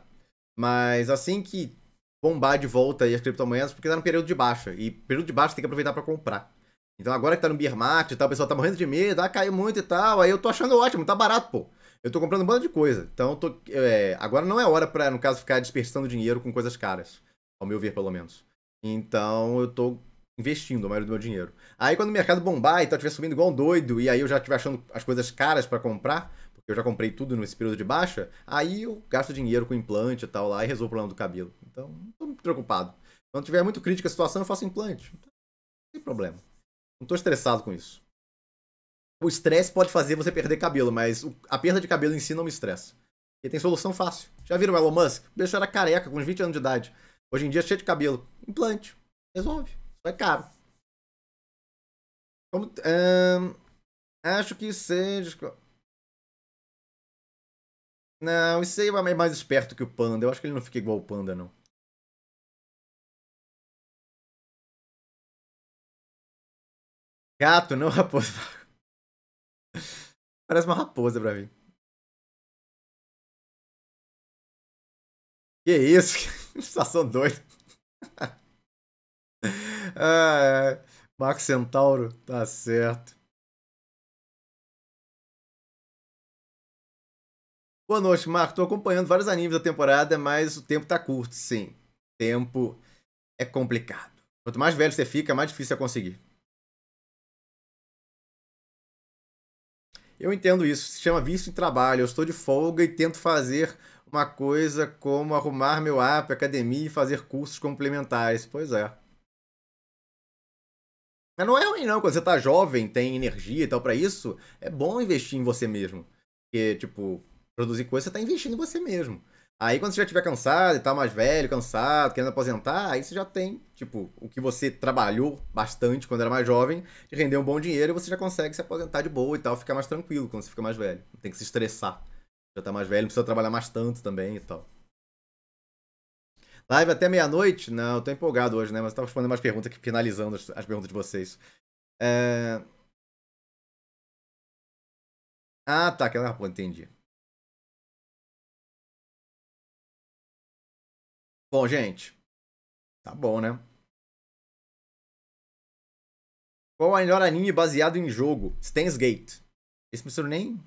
Mas assim que bombar de volta aí as criptomoedas, porque tá no período de baixa. E período de baixa tem que aproveitar para comprar. Então agora que tá no beer market e tal, o pessoal tá morrendo de medo, ah, caiu muito e tal. Aí eu tô achando ótimo, tá barato, pô. Eu tô comprando um bando de coisa. Então, tô, é, agora não é hora para, no caso, ficar desperdiçando dinheiro com coisas caras. Ao meu ver, pelo menos. Então, eu tô investindo a maioria do meu dinheiro. Aí, quando o mercado bombar e então, subindo igual um doido, e aí eu já estiver achando as coisas caras para comprar, porque eu já comprei tudo nesse período de baixa, aí eu gasto dinheiro com implante e tal lá e resolvo o problema do cabelo. Então, não tô muito preocupado. Quando tiver muito crítica a situação, eu faço implante. Não tem problema. Não tô estressado com isso. O estresse pode fazer você perder cabelo, mas a perda de cabelo em si não me estressa. E tem solução fácil. Já viram o Elon Musk? Deixou era careca com uns 20 anos de idade. Hoje em dia cheio de cabelo. Implante. Resolve. Só é caro. Como, acho que seja. Não, isso aí é mais esperto que o Panda. Eu acho que ele não fica igual o Panda, não. Gato, não raposa. Parece uma raposa pra mim. Que isso? Estação doida. ah, é. Marco Centauro, tá certo. Boa noite, Marco. Tô acompanhando vários animes da temporada, mas o tempo tá curto, sim. Tempo é complicado. Quanto mais velho você fica, mais difícil é conseguir. Eu entendo isso, se chama visto em trabalho. Eu estou de folga e tento fazer uma coisa como arrumar meu app, academia e fazer cursos complementares. Pois é. Mas não é ruim não, quando você tá jovem, tem energia e tal para isso, é bom investir em você mesmo. Porque, tipo, produzir coisa, você tá investindo em você mesmo. Aí quando você já tiver cansado e tá mais velho, cansado, querendo aposentar, aí você já tem, tipo, o que você trabalhou bastante quando era mais jovem, de render um bom dinheiro, e você já consegue se aposentar de boa e tal, ficar mais tranquilo quando você fica mais velho. Não tem que se estressar. Já tá mais velho, não precisa trabalhar mais tanto também e tal. Live até meia-noite? Não, eu tô empolgado hoje, né? Mas eu tava respondendo mais perguntas aqui, finalizando as, as perguntas de vocês. É... Ah, tá, aquela. Pô, entendi. Bom, gente. Tá bom, né? Qual o melhor anime baseado em jogo? Stansgate Gate. Esse não nem.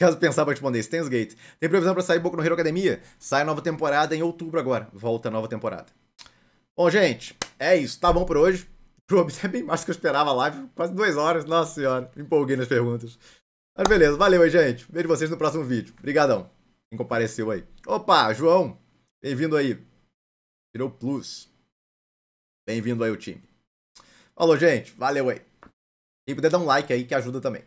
Caso pensar pra responder, Stansgate Gate. Tem previsão pra sair Boku no Hero Academia? Sai nova temporada em outubro agora. Volta a nova temporada. Bom, gente, é isso. Tá bom por hoje. É bem mais do que eu esperava a live. Quase duas horas. Nossa senhora. Me empolguei nas perguntas. Mas beleza. Valeu aí, gente. Vejo vocês no próximo vídeo. Obrigadão. Quem compareceu aí. Opa, João. Bem-vindo aí. Virou plus. Bem-vindo aí o time. Falou, gente. Valeu aí. Quem puder dar um like aí que ajuda também.